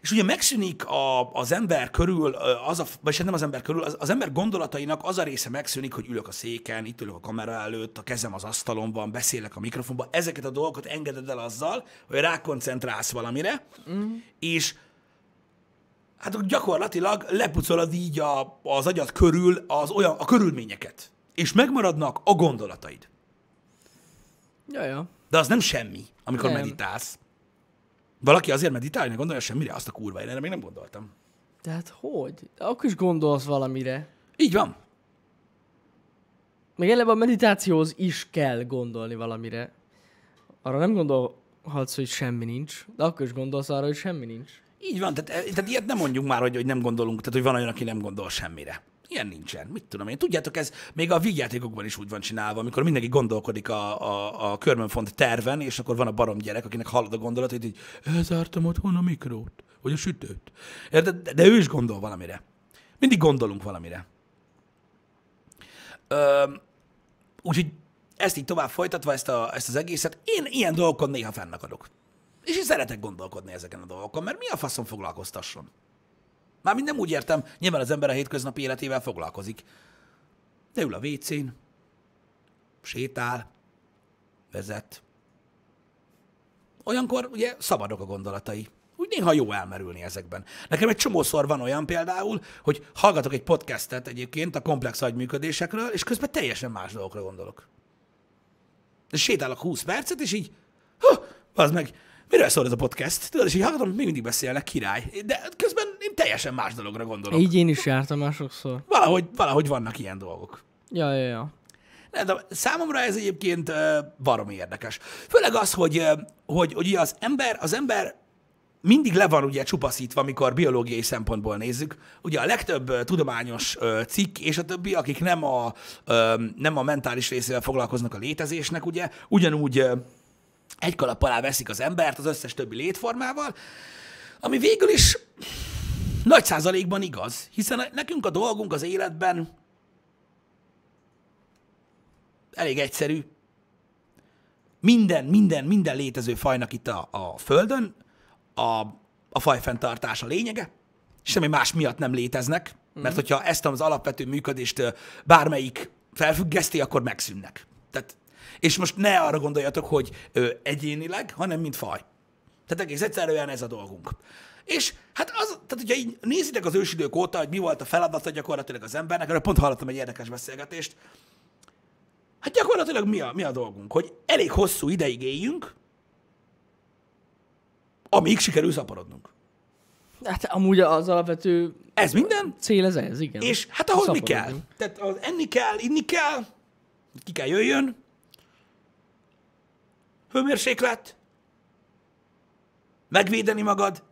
és ugye megszűnik a, az ember körül, az a, vagy hát nem az ember körül, az, az ember gondolatainak az a része megszűnik, hogy ülök a széken, itt ülök a kamera előtt, a kezem az asztalon van, beszélek a mikrofonban. ezeket a dolgokat engeded el azzal, hogy rákoncentrálsz valamire, mm. és hát gyakorlatilag lepucolod így a, az agyad körül az olyan, a körülményeket. És megmaradnak a gondolataid. Jaja. De az nem semmi, amikor nem. meditálsz. Valaki azért meditálni, ne gondolja semmire, azt a kurva, én erre még nem gondoltam. Tehát hogy? Akkor is gondolsz valamire. Így van. Meg eleve a meditációhoz is kell gondolni valamire. Arra nem gondolhatsz, hogy semmi nincs, de akkor is gondolsz arra, hogy semmi nincs. Így van, tehát, tehát ilyet nem mondjuk már, hogy, hogy nem gondolunk, tehát hogy van olyan, aki nem gondol semmire. Ilyen nincsen. Mit tudom én. Tudjátok, ez még a vígjátékokban is úgy van csinálva, amikor mindenki gondolkodik a, a, a körmönfont terven, és akkor van a barom gyerek, akinek hallod a gondolat, hogy így elzártam otthon a mikrót, vagy a sütőt. De, de, de ő is gondol valamire. Mindig gondolunk valamire. Úgyhogy ezt így tovább folytatva, ezt, a, ezt az egészet, én ilyen dolgokon néha fennakadok. És én szeretek gondolkodni ezeken a dolgokon, mert mi a faszom foglalkoztasson? Mármint nem úgy értem, nyilván az ember a hétköznapi életével foglalkozik. De ül a vécén, sétál, vezet. Olyankor ugye szabadok a gondolatai. Úgy néha jó elmerülni ezekben. Nekem egy csomószor van olyan például, hogy hallgatok egy podcastet egyébként a komplex agyműködésekről, és közben teljesen más dolgokra gondolok. De sétálok 20 percet, és így, ha, az meg, miről szól ez a podcast? Tudod, és így hallgatom, még mindig beszélnek, király. De közben én teljesen más dologra gondolok. Így én is jártam már sokszor. Valahogy, valahogy vannak ilyen dolgok. Ja, ja, ja. Nem, de számomra ez egyébként baromi érdekes. Főleg az, hogy, hogy, hogy az ember, az ember mindig le van ugye csupaszítva, amikor biológiai szempontból nézzük. Ugye a legtöbb tudományos cikk, és a többi, akik nem a, nem a mentális részével foglalkoznak a létezésnek, ugye, ugyanúgy egy kalap alá veszik az embert az összes többi létformával, ami végül is nagy százalékban igaz, hiszen nekünk a dolgunk az életben elég egyszerű. Minden, minden, minden létező fajnak itt a, a Földön a, a fajfenntartás a lényege, semmi más miatt nem léteznek, mert mhm. hogyha ezt az alapvető működést bármelyik felfüggeszti, akkor megszűnnek. Tehát és most ne arra gondoljatok, hogy ö, egyénileg, hanem mint faj. Tehát egész egyszerűen ez a dolgunk. És hát az, tehát hogyha így nézitek az ősidők óta, hogy mi volt a feladata gyakorlatilag az embernek, erről pont hallottam egy érdekes beszélgetést, hát gyakorlatilag mi a, mi a dolgunk? Hogy elég hosszú ideig éljünk, amíg sikerül szaporodnunk. Hát amúgy az alapvető ez minden? cél ez ez, igen. És hát ahhoz mi kell? Tehát az enni kell, inni kell, ki kell jöjjön, hőmérséklet, megvédeni magad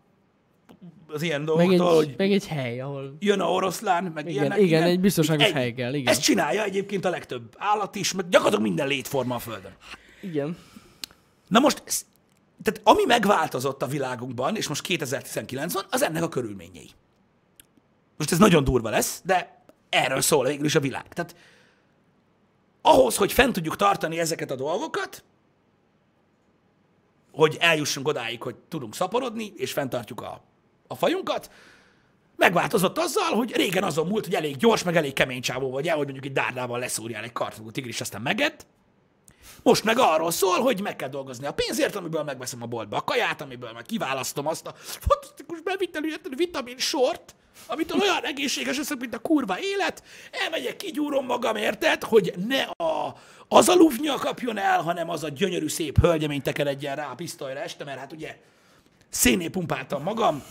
az ilyen dolgoktól, meg hogy... Meg egy hely, ahol... Jön a oroszlán, meg igen, ilyenek. Igen, egy biztonságos egy, hely kell, igen. Ezt csinálja egyébként a legtöbb állat is, meg gyakorlatilag minden létforma a Földön. Igen. Na most, tehát ami megváltozott a világunkban, és most 2019 ban az ennek a körülményei. Most ez nagyon durva lesz, de erről szól végül is a világ. Tehát ahhoz, hogy fent tudjuk tartani ezeket a dolgokat, hogy eljussunk odáig, hogy tudunk szaporodni, és fenntartjuk a, a fajunkat, megváltozott azzal, hogy régen azon múlt, hogy elég gyors, meg elég kemény csávó vagy el, hogy mondjuk egy dárdával leszúrjál egy kartfogó tigris, aztán megett. Most meg arról szól, hogy meg kell dolgozni a pénzért, amiből megveszem a boltba a kaját, amiből meg kiválasztom azt a fantasztikus bevitelű vitamin sort, amitől olyan egészséges leszek, mint a kurva élet, elmegyek, kigyúrom magam, érted, hogy ne a, az a lufnya kapjon el, hanem az a gyönyörű szép hölgyemény tekeredjen rá a pisztolyra este, mert hát ugye széné pumpáltam magam,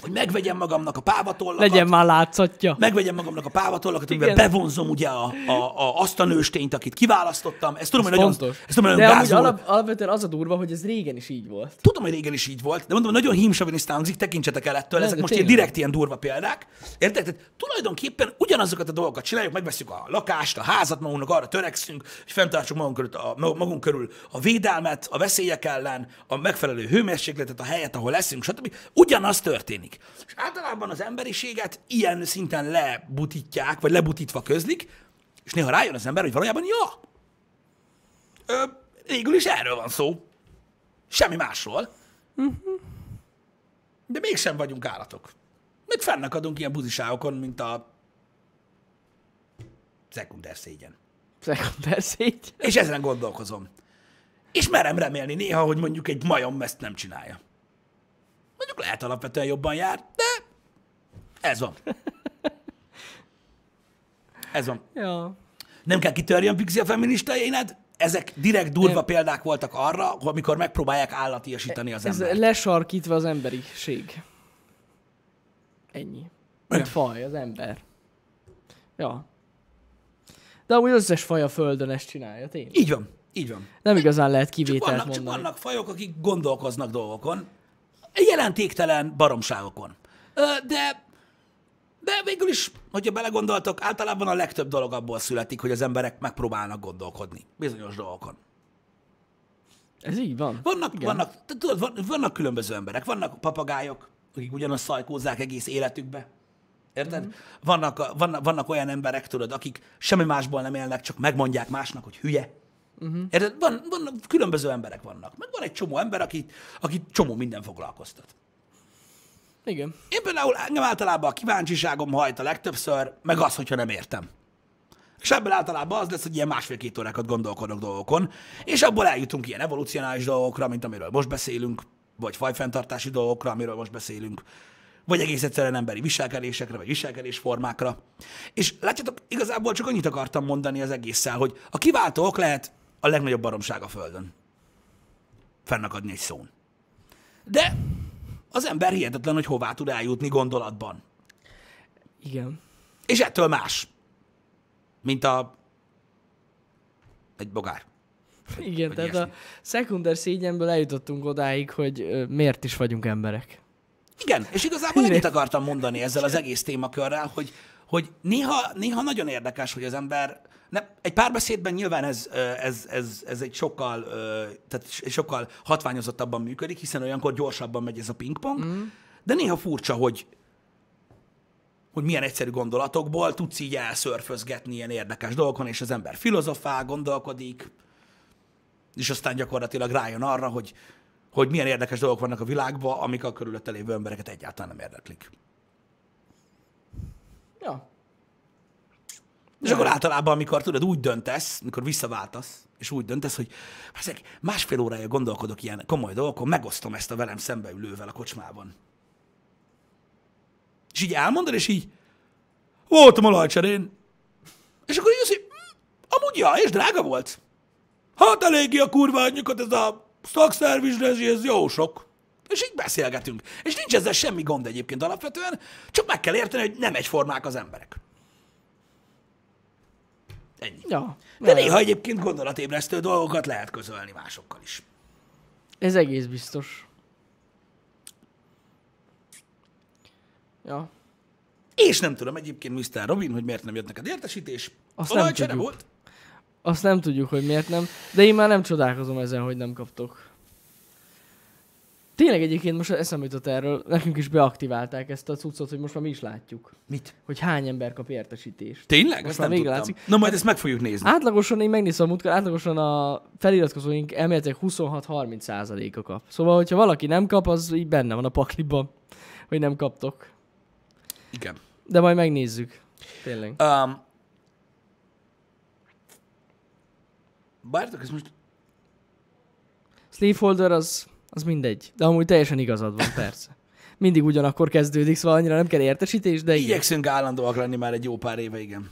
hogy megvegyem magamnak a pávatollakat. Legyen már látszatja. Megvegyem magamnak a pávatollakat, amiben bevonzom ugye a, a, a, azt a nőstényt, akit kiválasztottam. Ezt tudom, ez hogy nagyon, ez ezt tudom, hogy nagyon de alap, alapvetően az a durva, hogy ez régen is így volt. Tudom, hogy régen is így volt, de mondom, hogy nagyon hímsavinisztán hangzik, tekintsetek el ettől, nem, ezek most tényleg. ilyen direkt ilyen durva példák. Érted? Tehát tulajdonképpen ugyanazokat a dolgokat csináljuk, megveszünk a lakást, a házat magunknak, arra törekszünk, hogy fenntartsuk magunk körül a, magunk körül a védelmet, a veszélyek ellen, a megfelelő hőmérsékletet, a helyet, ahol leszünk, stb. Ugyanaz történik történik. És általában az emberiséget ilyen szinten lebutítják, vagy lebutítva közlik, és néha rájön az ember, hogy valójában ja, ö, végül is erről van szó. Semmi másról. Mhm. De mégsem vagyunk állatok. Még fennakadunk ilyen buziságokon, mint a szekunder szégyen. Szekunder szégyen. És ezen gondolkozom. És merem remélni néha, hogy mondjuk egy majom ezt nem csinálja mondjuk lehet alapvetően jobban jár, de ez van. Ez van. Ja. Nem kell kitörjön Pixi a éned? ezek direkt durva Nem. példák voltak arra, amikor megpróbálják állatiasítani az embert. Ez lesarkítva az emberiség. Ennyi. Mint faj, az ember. Ja. De amúgy összes faj a földön ezt csinálja, tényleg. Így van, így van. Nem igazán lehet kivételt csak vannak, mondani. Csak vannak fajok, akik gondolkoznak dolgokon, jelentéktelen baromságokon. De de végül is, hogyha belegondoltok, általában a legtöbb dolog abból születik, hogy az emberek megpróbálnak gondolkodni bizonyos dolgokon. Ez így van. Vannak, vannak, tudod, vannak különböző emberek, vannak papagájok, akik ugyanazt szajkózzák egész életükbe. Érted? Mm-hmm. Vannak, vannak, vannak olyan emberek, tudod, akik semmi másból nem élnek, csak megmondják másnak, hogy hülye. Uh-huh. Érted? Van, van, különböző emberek vannak. Meg van egy csomó ember, aki aki csomó minden foglalkoztat. Igen. Én például engem általában a kíváncsiságom hajt a legtöbbször, meg az, hogyha nem értem. És ebből általában az lesz, hogy ilyen másfél-két órákat gondolkodok dolgokon, és abból eljutunk ilyen evolucionális dolgokra, mint amiről most beszélünk, vagy fajfenntartási dolgokra, amiről most beszélünk, vagy egész egyszerűen emberi viselkedésekre, vagy viselkedésformákra. És látjátok, igazából csak annyit akartam mondani az egésszel, hogy a kiváltók lehet a legnagyobb baromság a Földön. Fennakadni egy szón. De az ember hihetetlen, hogy hová tud eljutni gondolatban. Igen. És ettől más. Mint a... egy bogár. Igen, vagy tehát ilyesmi. a szekunder szégyenből eljutottunk odáig, hogy miért is vagyunk emberek. Igen, és igazából ennyit akartam mondani ezzel az egész témakörrel, hogy, hogy néha, néha nagyon érdekes, hogy az ember nem, egy párbeszédben nyilván ez, ez, ez, ez egy sokkal, tehát sokkal hatványozottabban működik, hiszen olyankor gyorsabban megy ez a pingpong, mm. de néha furcsa, hogy hogy milyen egyszerű gondolatokból tudsz így elszörfözgetni ilyen érdekes dolgokon, és az ember filozofál, gondolkodik, és aztán gyakorlatilag rájön arra, hogy, hogy milyen érdekes dolgok vannak a világban, amik a körülötte lévő embereket egyáltalán nem érdeklik. És akkor általában, amikor tudod, úgy döntesz, mikor visszaváltasz, és úgy döntesz, hogy másfél órája gondolkodok ilyen komoly dolgokon, megosztom ezt a velem szembe ülővel a kocsmában. És így elmondod, és így voltam a lajcserén. És akkor így azt, hogy hm, amúgy ja, és drága volt. Hát eléggé a kurva anyjukat, ez a szakszervizsre, ez jó sok. És így beszélgetünk. És nincs ezzel semmi gond egyébként alapvetően, csak meg kell érteni, hogy nem egyformák az emberek. Ennyi. Ja, De ja, néha egyébként gondolatébresztő dolgokat lehet közölni másokkal is. Ez egész biztos. Ja. És nem tudom egyébként Mr. Robin, hogy miért nem jött neked értesítés. Azt nem tudjuk. volt. Azt nem tudjuk, hogy miért nem. De én már nem csodálkozom ezen, hogy nem kaptok. Tényleg egyébként most eszembe jutott erről, nekünk is beaktiválták ezt a cuccot, hogy most már mi is látjuk. Mit? Hogy hány ember kap értesítést. Tényleg? Most ezt már nem még tudtam. látszik. Na majd hát ezt meg fogjuk nézni. Átlagosan, én megnézem a átlagosan a feliratkozóink elméletek 26-30%-a kap. Szóval, hogyha valaki nem kap, az így benne van a pakliban, hogy nem kaptok. Igen. De majd megnézzük. Tényleg. Um, Bártok, ez most... Sleeveholder az az mindegy. De amúgy teljesen igazad van, persze. Mindig ugyanakkor kezdődik, szóval annyira nem kell értesítés, de igen. Igyekszünk állandóak lenni már egy jó pár éve, igen.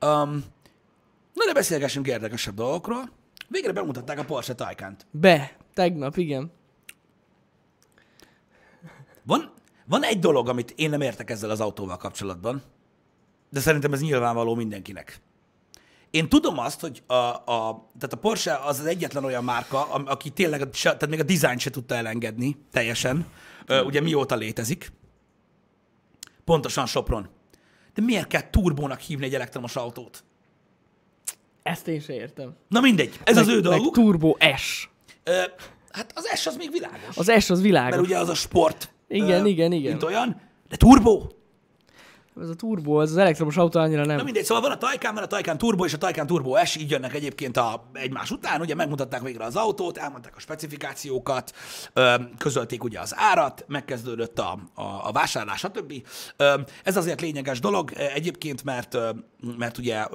Um, na de beszélgessünk érdekesebb dolgokról. Végre bemutatták a Porsche taycan Be, tegnap, igen. Van, van egy dolog, amit én nem értek ezzel az autóval kapcsolatban, de szerintem ez nyilvánvaló mindenkinek. Én tudom azt, hogy a, a, tehát a Porsche az az egyetlen olyan márka, aki tényleg, tehát még a dizájn se tudta elengedni teljesen, ugye mióta létezik. Pontosan Sopron. De miért kell turbónak hívni egy elektromos autót? Ezt én se értem. Na mindegy, ez meg, az ő dolguk. Turbo S. Ö, hát az S az még világos. Az S az világos. Mert ugye az a sport. Igen, ö, igen, igen. Mint olyan, de turbo. Ez a turbo, ez az elektromos autó annyira nem. Na mindegy, szóval van a Taycan, mert a Taycan Turbo és a Taycan Turbo S, így jönnek egyébként a, egymás után, ugye megmutatták végre az autót, elmondták a specifikációkat, közölték ugye az árat, megkezdődött a, a, a vásárlás, stb. Ez azért lényeges dolog e, egyébként, mert, mert ugye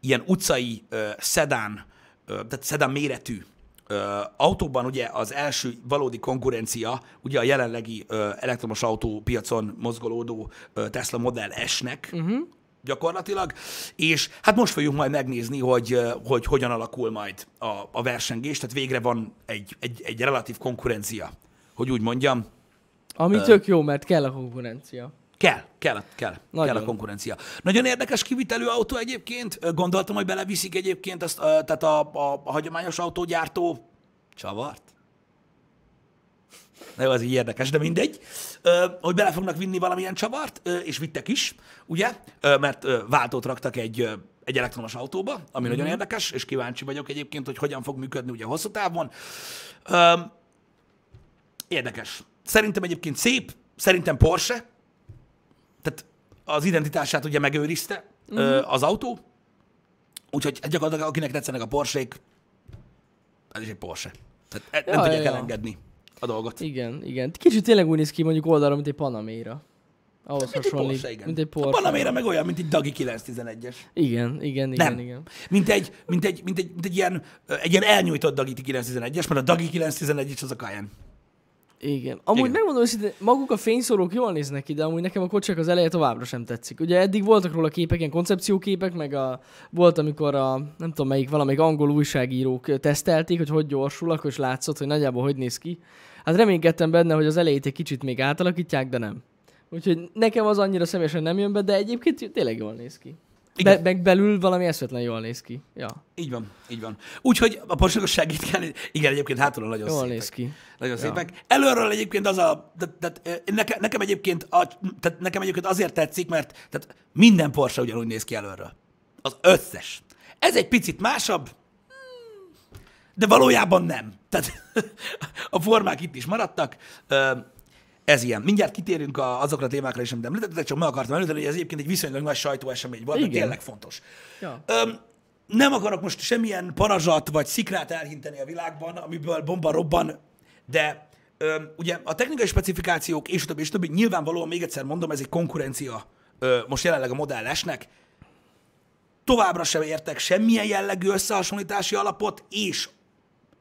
ilyen utcai szedán, tehát szedán méretű Ö, autóban ugye az első valódi konkurencia ugye a jelenlegi ö, elektromos autópiacon mozgolódó ö, Tesla Model S-nek, uh-huh. gyakorlatilag, és hát most fogjuk majd megnézni, hogy, hogy hogyan alakul majd a, a versengés, tehát végre van egy, egy, egy relatív konkurencia, hogy úgy mondjam. Ami tök jó, mert kell a konkurencia. Kell, kell, kell, Nagyon. kell a konkurencia. Nagyon érdekes kivitelű autó egyébként. Gondoltam, hogy beleviszik egyébként azt, tehát a, a, a hagyományos autógyártó csavart. Na jó, az így érdekes, de mindegy. hogy bele fognak vinni valamilyen csavart, és vittek is, ugye? mert váltót raktak egy, egy elektromos autóba, ami mm-hmm. nagyon érdekes, és kíváncsi vagyok egyébként, hogy hogyan fog működni ugye hosszú távon. érdekes. Szerintem egyébként szép, szerintem Porsche, az identitását ugye megőrizte mm. ö, mhm. az autó, úgyhogy gyakorlatilag akinek tetszenek a porsche ez is egy Porsche. Tehát ja, e- nem tudják ja. elengedni a dolgot. Igen, igen. Kicsit tényleg úgy néz ki mondjuk oldalra, mint egy Panamera. Ahhoz mint hasonlít. Egy Porsche, igen. Mint egy Porsche. A Panamera meg olyan, mint egy Dagi 911-es. Igen, igen, igen, nem. igen. Mint egy, mint egy, mint egy, mint egy, ilyen, egy ilyen elnyújtott Dagi 911-es, mert a Dagi 911-es az a Cayenne. Igen. Amúgy Igen. megmondom hogy maguk a fényszórók jól néznek ki, de amúgy nekem a kocsik az eleje továbbra sem tetszik. Ugye eddig voltak róla képek, ilyen koncepcióképek, meg a, volt, amikor a, nem tudom melyik, valamelyik angol újságírók tesztelték, hogy hogy gyorsul, akkor is látszott, hogy nagyjából hogy néz ki. Hát reménykedtem benne, hogy az elejét egy kicsit még átalakítják, de nem. Úgyhogy nekem az annyira személyesen nem jön be, de egyébként tényleg jól néz ki. Be, meg belül valami eszvetlen jól néz ki. Ja. Így van, így van. Úgyhogy a porsokos segít kell. Igen, egyébként hátulról nagyon jól szépek. néz ki. Nagyon ja. szépek. Előről egyébként az a... Tehát, tehát, nekem, nekem, egyébként a, tehát nekem egyébként azért tetszik, mert tehát minden Porsche ugyanúgy néz ki előről. Az összes. Ez egy picit másabb, de valójában nem. Tehát a formák itt is maradtak ez ilyen. Mindjárt kitérünk azokra a témákra is, amit említettek, csak meg akartam említeni, hogy ez egyébként egy viszonylag nagy sajtóesemény volt, de tényleg fontos. Ja. Öm, nem akarok most semmilyen parazsat vagy szikrát elhinteni a világban, amiből bomba robban, de öm, ugye a technikai specifikációk és többi, és többi, nyilvánvalóan még egyszer mondom, ez egy konkurencia ö, most jelenleg a modellesnek. Továbbra sem értek semmilyen jellegű összehasonlítási alapot, és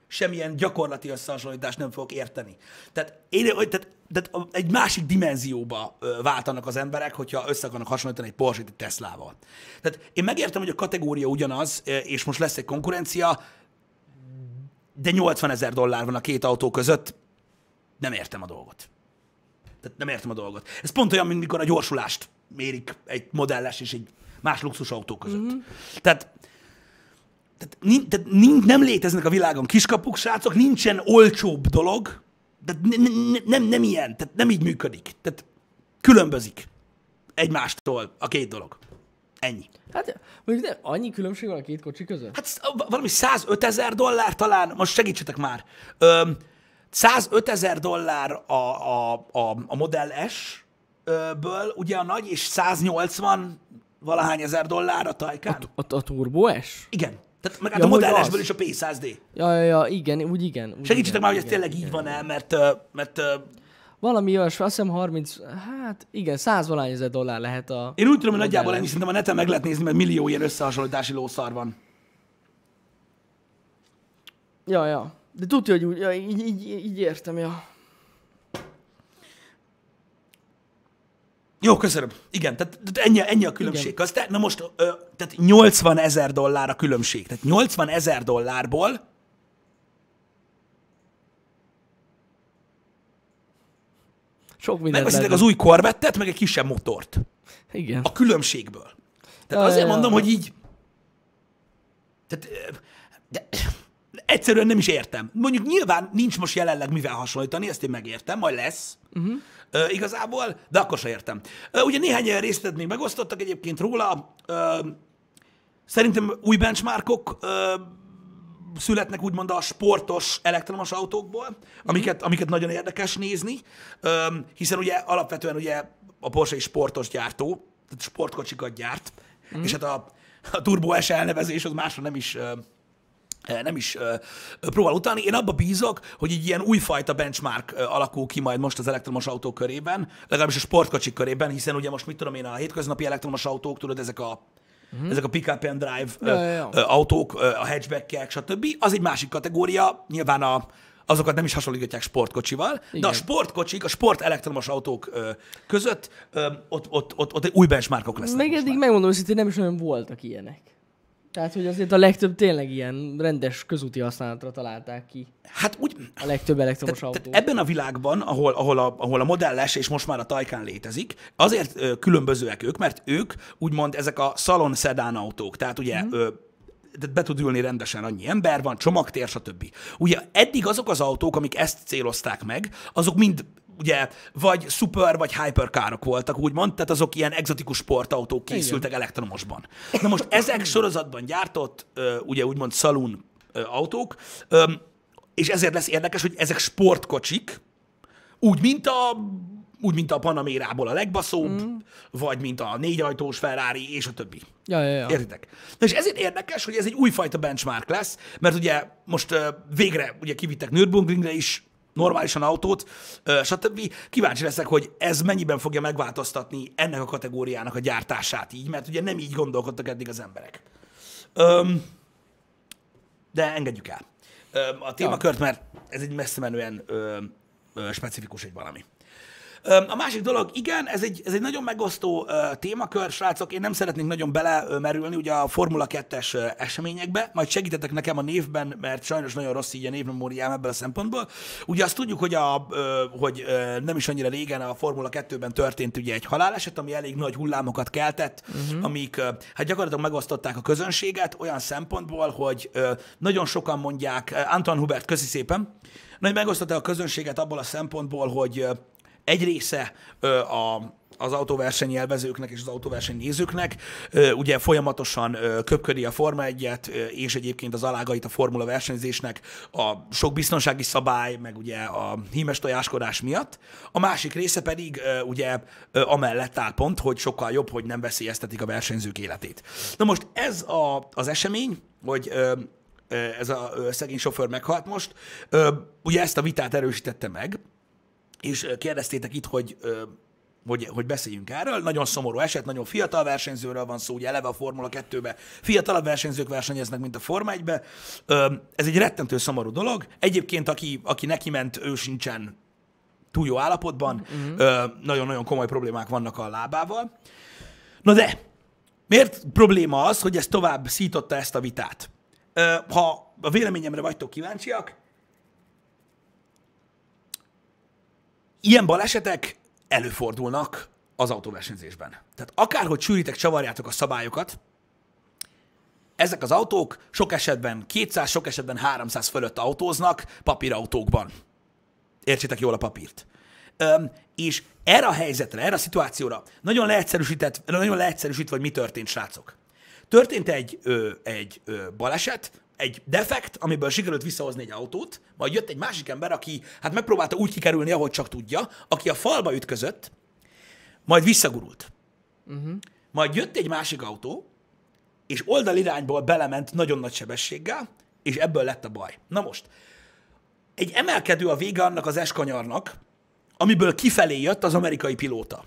semmilyen gyakorlati összehasonlítást nem fogok érteni. Tehát, én, tehát, tehát egy másik dimenzióba váltanak az emberek, hogyha össze akarnak hasonlítani egy porsche egy Teslával. Tehát én megértem, hogy a kategória ugyanaz, és most lesz egy konkurencia, de 80 ezer dollár van a két autó között, nem értem a dolgot. Tehát nem értem a dolgot. Ez pont olyan, mint mikor a gyorsulást mérik egy modelles és egy más luxusautó között. Mm-hmm. Tehát tehát, nincs, tehát nincs, nem léteznek a világon kiskapuk, srácok, nincsen olcsóbb dolog, de nem, nem ilyen, tehát nem így működik. Tehát különbözik egymástól a két dolog. Ennyi. Hát mondjuk nem, annyi különbség van a két kocsi között? Hát valami 105 ezer dollár talán, most segítsetek már. Ö, 105 ezer dollár a, a, a, a Model S-ből, ugye a nagy, és 180 valahány ezer dollár a Taycan. A, a, a Turbo S? Igen. Tehát meg ja, hát a modellesből is a P100D. Ja, ja, ja, igen, úgy igen. Úgy Segítsetek igen, már, hogy igen, ez tényleg igen, így van-e, mert, mert valami olyasmi, azt hiszem 30, hát igen, 100 valány ezer dollár lehet a... Én úgy tudom, hogy nagyjából ennyi, szerintem a neten meg lehet nézni, mert millió ilyen összehasonlítási lószar van. Ja, ja. De tudja, hogy úgy, ja, így, így, így értem, ja. Jó, köszönöm. Igen, tehát, ennyi, ennyi a különbség. Igen. Azt, na most, ö, tehát 80 ezer dollár a különbség. Tehát 80 ezer dollárból Sok Megveszitek az új korvettet, meg egy kisebb motort. Igen. A különbségből. Tehát azért mondom, hogy így... Tehát, de, egyszerűen nem is értem. Mondjuk nyilván nincs most jelenleg mivel hasonlítani, ezt én megértem, majd lesz uh-huh. uh, igazából, de akkor se értem. Uh, ugye néhány részletet még megosztottak egyébként róla. Uh, szerintem új benchmarkok uh, születnek úgymond a sportos elektromos autókból, amiket, amiket nagyon érdekes nézni, uh, hiszen ugye alapvetően ugye a Porsche is sportos gyártó, tehát sportkocsikat gyárt, mm. és hát a, a Turbo S elnevezés az másra nem is uh, nem is próbál utálni. Én abba bízok, hogy egy ilyen újfajta benchmark alakul ki majd most az elektromos autók körében, legalábbis a sportkocsik körében, hiszen ugye most mit tudom én, a hétköznapi elektromos autók, tudod, ezek a Mm-hmm. Ezek a pick-up and drive ja, ja, ja. autók, a hatchback-ek, stb. Az egy másik kategória. Nyilván a, azokat nem is hasonlítják sportkocsival, Igen. de a sportkocsik, a sport elektromos autók ö, között ö, ott, ott, ott, ott új benchmarkok lesznek. Meg eddig már. megmondom hogy nem is olyan voltak ilyenek. Tehát, hogy azért a legtöbb tényleg ilyen rendes közúti használatra találták ki. Hát úgy... A legtöbb elektromos autó. ebben a világban, ahol, ahol, a, ahol a modelles és most már a Taycan létezik, azért ö, különbözőek ők, mert ők úgymond ezek a szalon szedán autók, tehát ugye mm. ö, be tud ülni rendesen annyi ember van, csomagtér, stb. Ugye eddig azok az autók, amik ezt célozták meg, azok mind ugye, vagy super, vagy hyperkárok voltak, úgymond, tehát azok ilyen exotikus sportautók készültek Igen. elektromosban. Na most ezek sorozatban gyártott, ugye úgymond szalun autók, és ezért lesz érdekes, hogy ezek sportkocsik, úgy, mint a úgy, mint a Panamérából a legbaszóbb, mm. vagy mint a négyajtós Ferrari, és a többi. Ja, ja, ja. Értitek? Na és ezért érdekes, hogy ez egy újfajta benchmark lesz, mert ugye most végre ugye kivittek Nürburgringre is, normálisan autót, stb. Kíváncsi leszek, hogy ez mennyiben fogja megváltoztatni ennek a kategóriának a gyártását így, mert ugye nem így gondolkodtak eddig az emberek. Öm, de engedjük el. Öm, a témakört, mert ez egy messze menően specifikus egy valami. A másik dolog, igen, ez egy, ez egy nagyon megosztó témakör, srácok, én nem szeretnék nagyon belemerülni ugye a Formula 2-es eseményekbe, majd segítetek nekem a névben, mert sajnos nagyon rossz így a névmemóriám ebből a szempontból. Ugye azt tudjuk, hogy, a, hogy nem is annyira régen a Formula 2-ben történt ugye egy haláleset, ami elég nagy hullámokat keltett, uh-huh. amik hát gyakorlatilag megosztották a közönséget olyan szempontból, hogy nagyon sokan mondják, Anton Hubert, köszi szépen, nagy megosztotta a közönséget abból a szempontból, hogy egy része ö, a, az autóverseny jelvezőknek és az autóverseny nézőknek. Ugye folyamatosan köpködi a Forma 1 és egyébként az alágait a formula versenyzésnek a sok biztonsági szabály, meg ugye a hímes tojáskodás miatt. A másik része pedig ugye amellett áll pont, hogy sokkal jobb, hogy nem veszélyeztetik a versenyzők életét. Na most ez a, az esemény, hogy ez a szegény sofőr meghalt most, ugye ezt a vitát erősítette meg, és kérdeztétek itt, hogy hogy, hogy beszéljünk erről. Nagyon szomorú eset, nagyon fiatal versenyzőről van szó, ugye eleve a Formula 2-be fiatalabb versenyzők versenyeznek, mint a Forma 1-be. Ez egy rettentő szomorú dolog. Egyébként, aki, aki neki ment, ő sincsen túl jó állapotban. Mm-hmm. Nagyon-nagyon komoly problémák vannak a lábával. Na de, miért probléma az, hogy ez tovább szította ezt a vitát? Ha a véleményemre vagytok kíváncsiak, Ilyen balesetek előfordulnak az autóversenyzésben. Tehát akárhogy sűrítek, csavarjátok a szabályokat, ezek az autók sok esetben 200, sok esetben 300 fölött autóznak papírautókban. Értsétek jól a papírt. Öm, és erre a helyzetre, erre a szituációra nagyon, leegyszerűsített, nagyon leegyszerűsítve, hogy mi történt, srácok. Történt egy, ö, egy ö, baleset, egy defekt, amiből sikerült visszahozni egy autót, majd jött egy másik ember, aki hát megpróbálta úgy kikerülni, ahogy csak tudja, aki a falba ütközött, majd visszagurult. Uh-huh. Majd jött egy másik autó, és oldalirányból belement nagyon nagy sebességgel, és ebből lett a baj. Na most, egy emelkedő a vége annak az eskanyarnak, amiből kifelé jött az amerikai pilóta.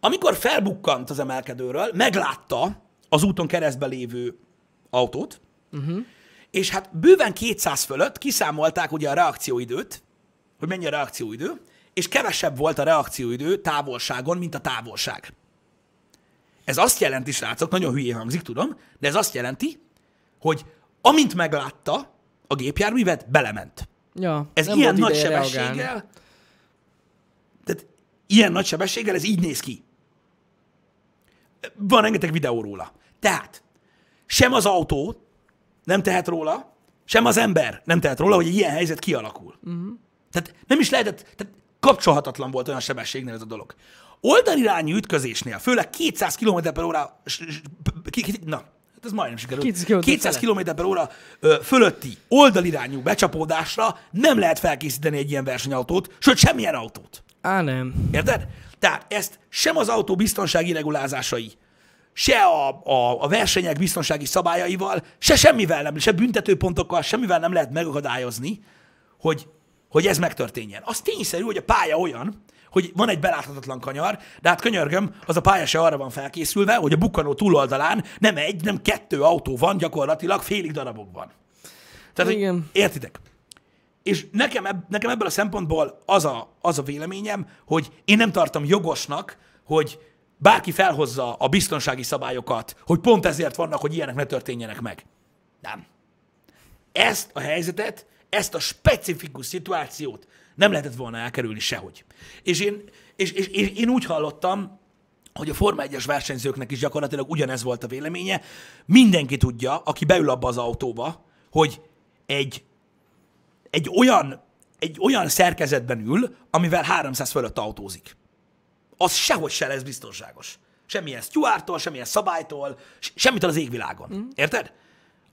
Amikor felbukkant az emelkedőről, meglátta az úton keresztbe lévő autót, Uh-huh. És hát bőven 200 fölött kiszámolták ugye a reakcióidőt, hogy mennyi a reakcióidő, és kevesebb volt a reakcióidő távolságon, mint a távolság. Ez azt jelenti, srácok, nagyon hülyén hangzik, tudom, de ez azt jelenti, hogy amint meglátta a gépjárművet, belement. Ja, ez ilyen nagy sebességgel, reagálni. tehát ilyen nagy sebességgel ez így néz ki. Van rengeteg videó róla. Tehát sem az autó, nem tehet róla, sem az ember nem tehet róla, hogy egy ilyen helyzet kialakul. Uh-huh. Tehát nem is lehetett, tehát kapcsolhatatlan volt olyan sebességnél ez a dolog. Oldalirányú ütközésnél, főleg 200 km per óra, na, hát ez majdnem sikerült. 200 km per óra fölötti oldalirányú becsapódásra nem lehet felkészíteni egy ilyen versenyautót, sőt, semmilyen autót. Á, nem. Érted? Tehát ezt sem az autó biztonsági regulázásai, se a, a, a versenyek biztonsági szabályaival, se semmivel nem, se büntetőpontokkal, semmivel nem lehet megakadályozni, hogy, hogy ez megtörténjen. Az tényszerű, hogy a pálya olyan, hogy van egy beláthatatlan kanyar, de hát könyörgöm, az a pálya se arra van felkészülve, hogy a bukkanó túloldalán nem egy, nem kettő autó van gyakorlatilag félig darabokban. Tehát, Igen. Hogy értitek? És nekem, eb- nekem ebből a szempontból az a, az a véleményem, hogy én nem tartom jogosnak, hogy bárki felhozza a biztonsági szabályokat, hogy pont ezért vannak, hogy ilyenek ne történjenek meg. Nem. Ezt a helyzetet, ezt a specifikus szituációt nem lehetett volna elkerülni sehogy. És én, és, és, és én úgy hallottam, hogy a Forma 1-es versenyzőknek is gyakorlatilag ugyanez volt a véleménye. Mindenki tudja, aki beül abba az autóba, hogy egy, egy olyan egy olyan szerkezetben ül, amivel 300 fölött autózik az sehogy se lesz biztonságos. Semmilyen Stuarttól, semmilyen szabálytól, semmitől az égvilágon. Mm. Érted?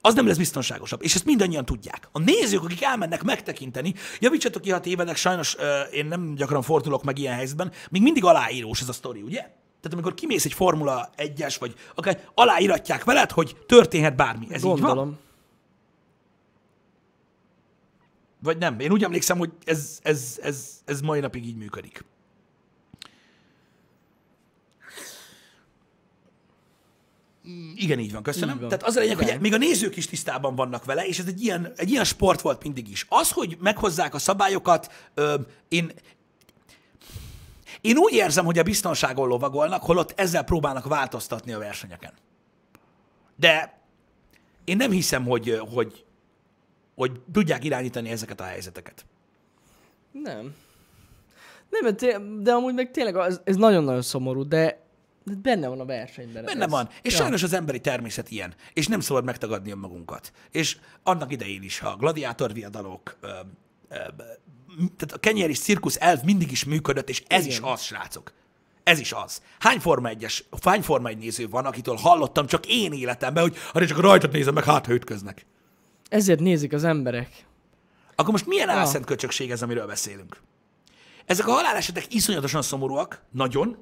Az nem lesz biztonságosabb, és ezt mindannyian tudják. A nézők, akik elmennek megtekinteni, javítsatok ki, ha tévedek, sajnos euh, én nem gyakran fordulok meg ilyen helyzetben, még mindig aláírós ez a sztori, ugye? Tehát amikor kimész egy Formula 1-es, vagy akár aláíratják veled, hogy történhet bármi. Ez Gondolom. így van? Vagy nem? Én úgy emlékszem, hogy ez, ez, ez, ez mai napig így működik. Igen, így van, köszönöm. Így van. Tehát az a lényeg, hogy még a nézők is tisztában vannak vele, és ez egy ilyen, egy ilyen sport volt mindig is. Az, hogy meghozzák a szabályokat, ö, én, én úgy érzem, hogy a biztonságon lovagolnak, holott ezzel próbálnak változtatni a versenyeken. De én nem hiszem, hogy, hogy, hogy tudják irányítani ezeket a helyzeteket. Nem. Nem, de, de amúgy meg tényleg ez nagyon-nagyon szomorú, de Benne van a versenyben. Benne ez. van. És ja. sajnos az emberi természet ilyen. És nem szabad megtagadni önmagunkat. És annak idején is, ha a gladiátor viadalok, ö, ö, tehát a kenyer és cirkusz elv mindig is működött, és ez Igen. is az, srácok. Ez is az. Hány Forma egyes, hány Forma egy néző van, akitől hallottam csak én életemben, hogy ha csak rajtad nézem meg, hát ütköznek. Ezért nézik az emberek. Akkor most milyen álszent köcsökség ez, amiről beszélünk? Ezek a halálesetek iszonyatosan szomorúak, nagyon,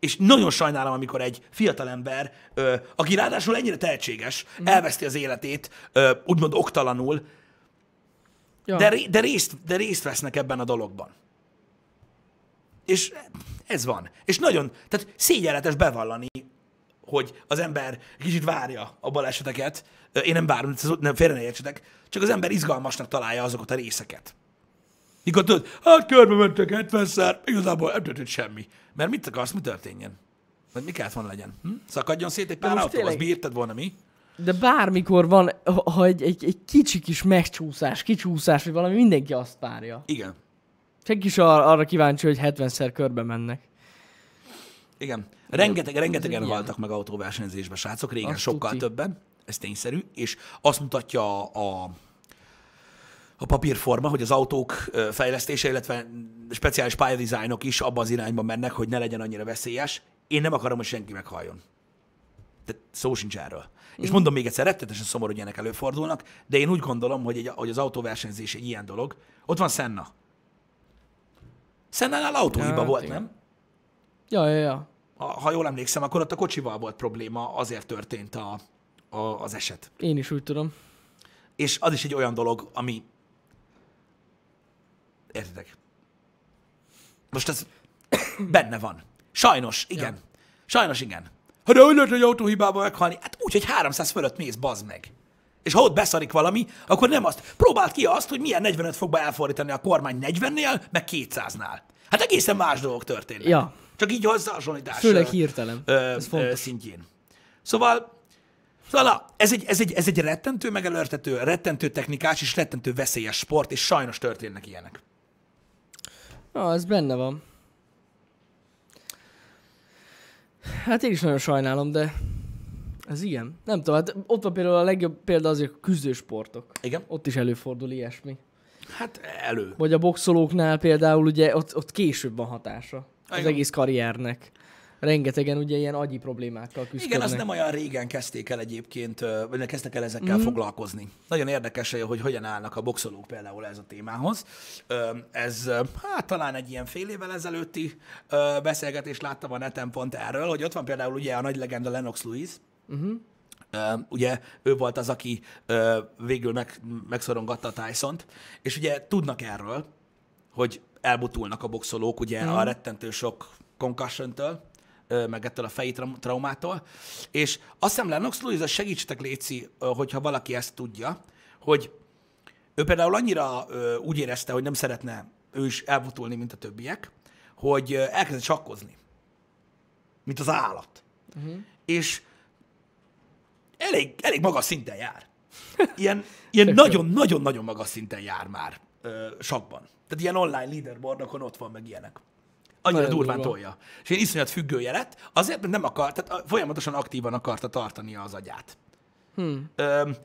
és nagyon sajnálom, amikor egy fiatalember, ö, aki ráadásul ennyire tehetséges, mm. elveszti az életét, ö, úgymond oktalanul, ja. de, de, részt, de részt vesznek ebben a dologban. És ez van. És nagyon, tehát szégyenletes bevallani, hogy az ember kicsit várja a baleseteket. Én nem várom, nem félre ne értsetek, csak az ember izgalmasnak találja azokat a részeket. Mikor tudod, hát körbe mentek 70-szer, igazából nem történt semmi. Mert mit akarsz, mi történjen? Vagy mi kellett volna legyen? Hm? Szakadjon szét egy pár autó, tényleg... az bírtad volna mi? De bármikor van, ha egy, egy, egy kicsi kis megcsúszás, kicsúszás, vagy valami, mindenki azt várja. Igen. Senki is ar- arra kíváncsi, hogy 70-szer körbe mennek. Igen. Rengeteg, rengetegen haltak meg autóversenyzésben, srácok, régen azt sokkal tuti. többen, ez tényszerű, és azt mutatja a, a a papírforma, hogy az autók fejlesztése, illetve speciális pályadizájnok is abba az irányba mennek, hogy ne legyen annyira veszélyes. Én nem akarom, hogy senki meghaljon. Tehát szó sincs erről. Mm. És mhm. mondom még egyszer, rettetesen szomorú, hogy ilyenek előfordulnak, de én úgy gondolom, hogy, egy, hogy az autóversenyzés egy ilyen dolog. Ott van Senna. Szennánál autóhiba ja, volt, igen. nem? Ja, ja, ja. Ha, ha jól emlékszem, akkor ott a kocsival volt probléma, azért történt a, a, az eset. Én is úgy tudom. És az is egy olyan dolog, ami Értitek? Most ez benne van. Sajnos, igen. Ja. Sajnos, igen. Ha hát de hogy lehet, egy autóhibában meghalni? Hát úgy, hogy 300 fölött mész, bazd meg. És ha ott beszarik valami, akkor nem azt. Próbáld ki azt, hogy milyen 45 fokba elfordítani a kormány 40-nél, meg 200-nál. Hát egészen más dolgok történnek. Ja. Csak így zsonidás. Főleg hirtelen. Ö, ez fontos. Ö, szintjén. Szóval, szóval na, ez, egy, ez, egy, ez egy rettentő megelőrtető, rettentő technikás és rettentő veszélyes sport, és sajnos történnek ilyenek. Ja, ez benne van. Hát én is nagyon sajnálom, de ez ilyen. Nem tudom, hát ott van például a legjobb példa azért a küzdősportok. Igen. Ott is előfordul ilyesmi. Hát elő. Vagy a boxolóknál például ugye ott, ott később van hatása. Igen. Az egész karriernek rengetegen ugye ilyen agyi problémákkal küzdenek. Igen, azt nem olyan régen kezdték el egyébként, vagy kezdtek el ezekkel mm-hmm. foglalkozni. Nagyon érdekes, hogy hogyan állnak a boxolók például ez a témához. Ez hát talán egy ilyen fél évvel ezelőtti beszélgetést láttam a neten pont erről, hogy ott van például ugye a nagy legenda Lennox Lewis, mm-hmm. Uh, ugye ő volt az, aki uh, végül meg, megszorongatta a tyson és ugye tudnak erről, hogy elbutulnak a boxolók ugye mm. a mhm. rettentő sok concussion-től, meg ettől a feji traumától. És azt hiszem Lennox Lewis, segítsetek Léci, hogyha valaki ezt tudja, hogy ő például annyira úgy érezte, hogy nem szeretne ő is elbutulni, mint a többiek, hogy elkezdett sakkozni. Mint az állat. Uh-huh. És elég, elég magas szinten jár. Ilyen, ilyen nagyon-nagyon-nagyon magas szinten jár már sakban. Tehát ilyen online leaderboardokon ott van meg ilyenek annyira Nagyon durván durva. tolja. És én iszonyat függője lett, azért mert nem akar, tehát folyamatosan aktívan akarta tartani az agyát. Hmm. Öm,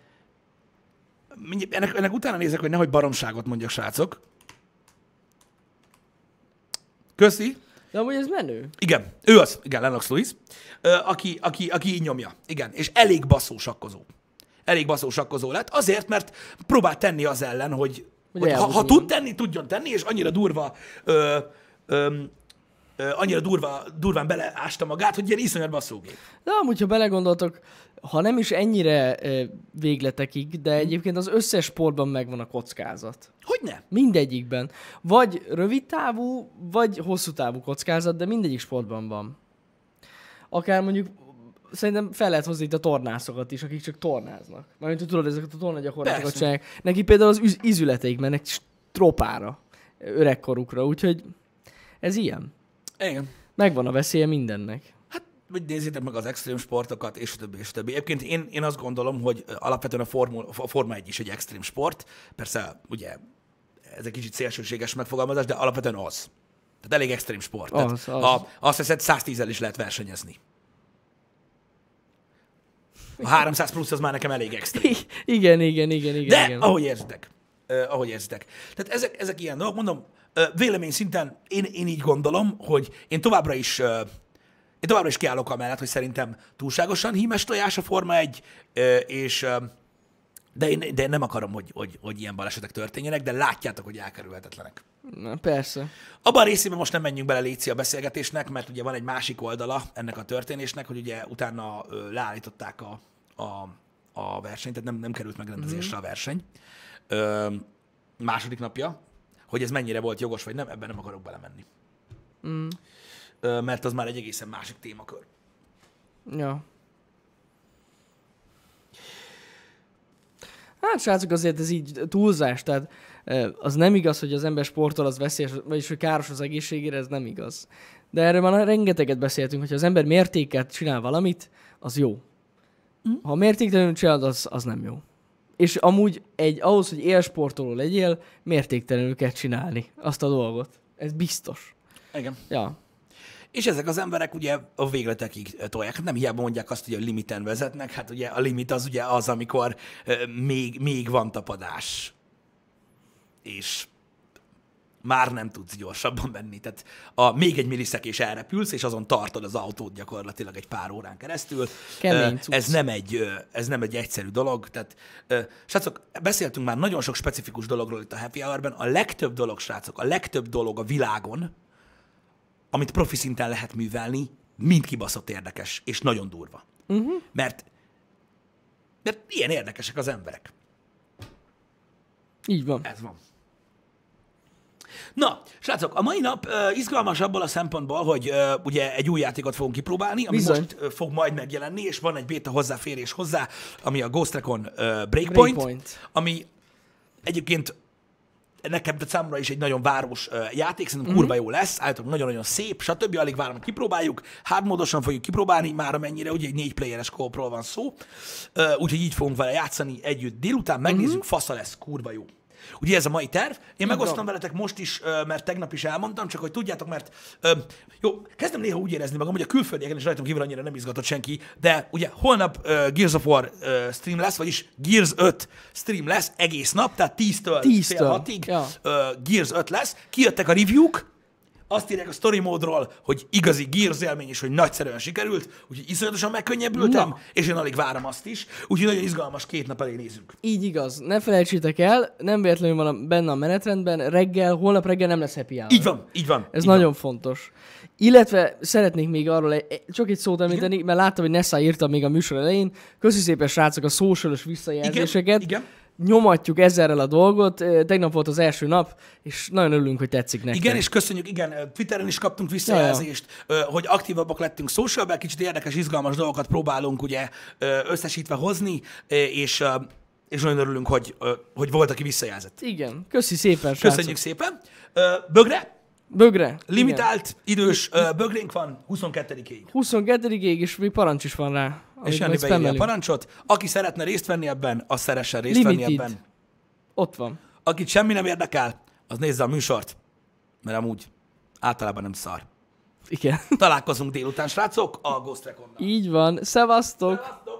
ennek, ennek utána nézek, hogy nehogy baromságot mondjak, srácok. Köszi. De amúgy ez menő. Igen, ő az, igen, Lennox Lewis, aki, aki, aki így nyomja. Igen, és elég baszó sakkozó. Elég baszó sakkozó lett, azért, mert próbál tenni az ellen, hogy, hogy ha, ha tud tenni, tudjon tenni, és annyira durva ö, ö, annyira durva, durván beleásta magát, hogy ilyen iszonyat basszógép. De amúgy, ha belegondoltok, ha nem is ennyire végletekig, de egyébként az összes sportban megvan a kockázat. Hogy ne? Mindegyikben. Vagy rövid távú, vagy hosszú távú kockázat, de mindegyik sportban van. Akár mondjuk szerintem fel lehet hozni itt a tornászokat is, akik csak tornáznak. Mármint, tudod, ezeket a tornagyakorlatokat csinálják. Neki például az ízületeik mennek tropára, öregkorukra, úgyhogy ez ilyen. Igen. Megvan a veszélye mindennek. Hát, hogy nézzétek meg az extrém sportokat, és többi, és többi. Egyébként én, én azt gondolom, hogy alapvetően a, Formula, a Forma 1 is egy extrém sport. Persze, ugye, ez egy kicsit szélsőséges megfogalmazás, de alapvetően az. Tehát elég extrém sport. Az, az. Ha azt hiszed, 110-el is lehet versenyezni. A 300 plusz az már nekem elég extrém. Igen, igen, igen, igen. De igen. ahogy érzitek. Uh, ahogy érzitek. Tehát ezek, ezek ilyen dolgok, mondom, Vélemény szinten én, én így gondolom, hogy én továbbra is én továbbra is kiállok amellett, hogy szerintem túlságosan hímes tojás a Forma 1, és de én, de én nem akarom, hogy, hogy, hogy ilyen balesetek történjenek, de látjátok, hogy elkerülhetetlenek. Na, persze. Abban a részében most nem menjünk bele Léci a beszélgetésnek, mert ugye van egy másik oldala ennek a történésnek, hogy ugye utána leállították a, a, a versenyt, tehát nem, nem került megrendezésre mhm. a verseny. Ö, második napja, hogy ez mennyire volt jogos, vagy nem, ebben nem akarok belemenni. Mm. Mert az már egy egészen másik témakör. Ja. Hát srácok, azért ez így túlzás, tehát az nem igaz, hogy az ember sportol, az veszélyes, vagyis hogy káros az egészségére, ez nem igaz. De erről már rengeteget beszéltünk, hogy az ember mértéket csinál valamit, az jó. Mm. Ha mértéktelenül csinálod, az, az nem jó és amúgy egy, ahhoz, hogy élsportoló legyél, mértéktelenül kell csinálni azt a dolgot. Ez biztos. Igen. Ja. És ezek az emberek ugye a végletekig eh, tolják. Hát nem hiába mondják azt, hogy a limiten vezetnek, hát ugye a limit az ugye az, amikor eh, még, még van tapadás. És már nem tudsz gyorsabban menni. Tehát a, még egy milliszek és elrepülsz, és azon tartod az autót gyakorlatilag egy pár órán keresztül. Kemény, ez, nem egy, ez nem egy egyszerű dolog. Tehát, srácok, beszéltünk már nagyon sok specifikus dologról itt a Happy Hour-ben. A legtöbb dolog, srácok, a legtöbb dolog a világon, amit profi szinten lehet művelni, mind kibaszott érdekes, és nagyon durva. Uh-huh. Mert, mert ilyen érdekesek az emberek. Így van. Ez van. Na, srácok, a mai nap uh, izgalmas abból a szempontból, hogy uh, ugye egy új játékot fogunk kipróbálni, ami Bizony. most uh, fog majd megjelenni, és van egy béta hozzáférés hozzá, ami a Ghost Recon uh, Breakpoint, Breakpoint, ami egyébként nekem, de számomra is egy nagyon város uh, játék, szerintem mm-hmm. kurva jó lesz, állítólag nagyon-nagyon szép, stb. Alig várom, hogy kipróbáljuk. Hármódosan fogjuk kipróbálni, már amennyire, ugye egy négy playeres kópról van szó, uh, úgyhogy így fogunk vele játszani együtt délután, megnézzük, mm-hmm. fasza lesz, kurva jó. Ugye ez a mai terv. Én megosztom veletek most is, mert tegnap is elmondtam, csak hogy tudjátok, mert jó, kezdem néha úgy érezni magam, hogy a külföldieken is rajtam kívül annyira nem izgatott senki, de ugye holnap Gears of War stream lesz, vagyis Gears 5 stream lesz egész nap, tehát 10-től 10 fél 6-ig ja. Gears 5 lesz. Kijöttek a review-k, azt írják a story módról, hogy igazi Gears élmény is, hogy nagyszerűen sikerült, úgyhogy iszonyatosan megkönnyebbültem, Na. és én alig várom azt is, úgyhogy nagyon izgalmas két nap elé nézünk. Így igaz. Ne felejtsétek el, nem véletlenül van benne a menetrendben, reggel, holnap reggel nem lesz happy hour. Így van, így van. Ez így nagyon van. fontos. Illetve szeretnék még arról egy, csak egy szót említeni, Igen? mert láttam, hogy Nessa írta még a műsor elején. Köszi szépen, srácok, a szósoros visszajelzéseket. Igen? Igen? nyomatjuk ezzel a dolgot. Tegnap volt az első nap, és nagyon örülünk, hogy tetszik nektek. Igen, és köszönjük, igen, Twitteren is kaptunk visszajelzést, ja, hogy aktívabbak lettünk socialben, kicsit érdekes, izgalmas dolgokat próbálunk ugye összesítve hozni, és és nagyon örülünk, hogy, hogy volt, aki visszajelzett. Igen, köszi szépen, srácok. Köszönjük szépen. Bögre? Bögre. Limitált, igen. idős bögrénk van 22-ig. 22-ig, és mi parancs is van rá és Jani beírja a parancsot. Aki szeretne részt venni ebben, az szeressen részt Limited. venni ebben. Ott van. Akit semmi nem érdekel, az nézze a műsort. Mert amúgy általában nem szar. Igen. Találkozunk délután, srácok, a Ghost recon Így van. Szevasztok! Szevasztok!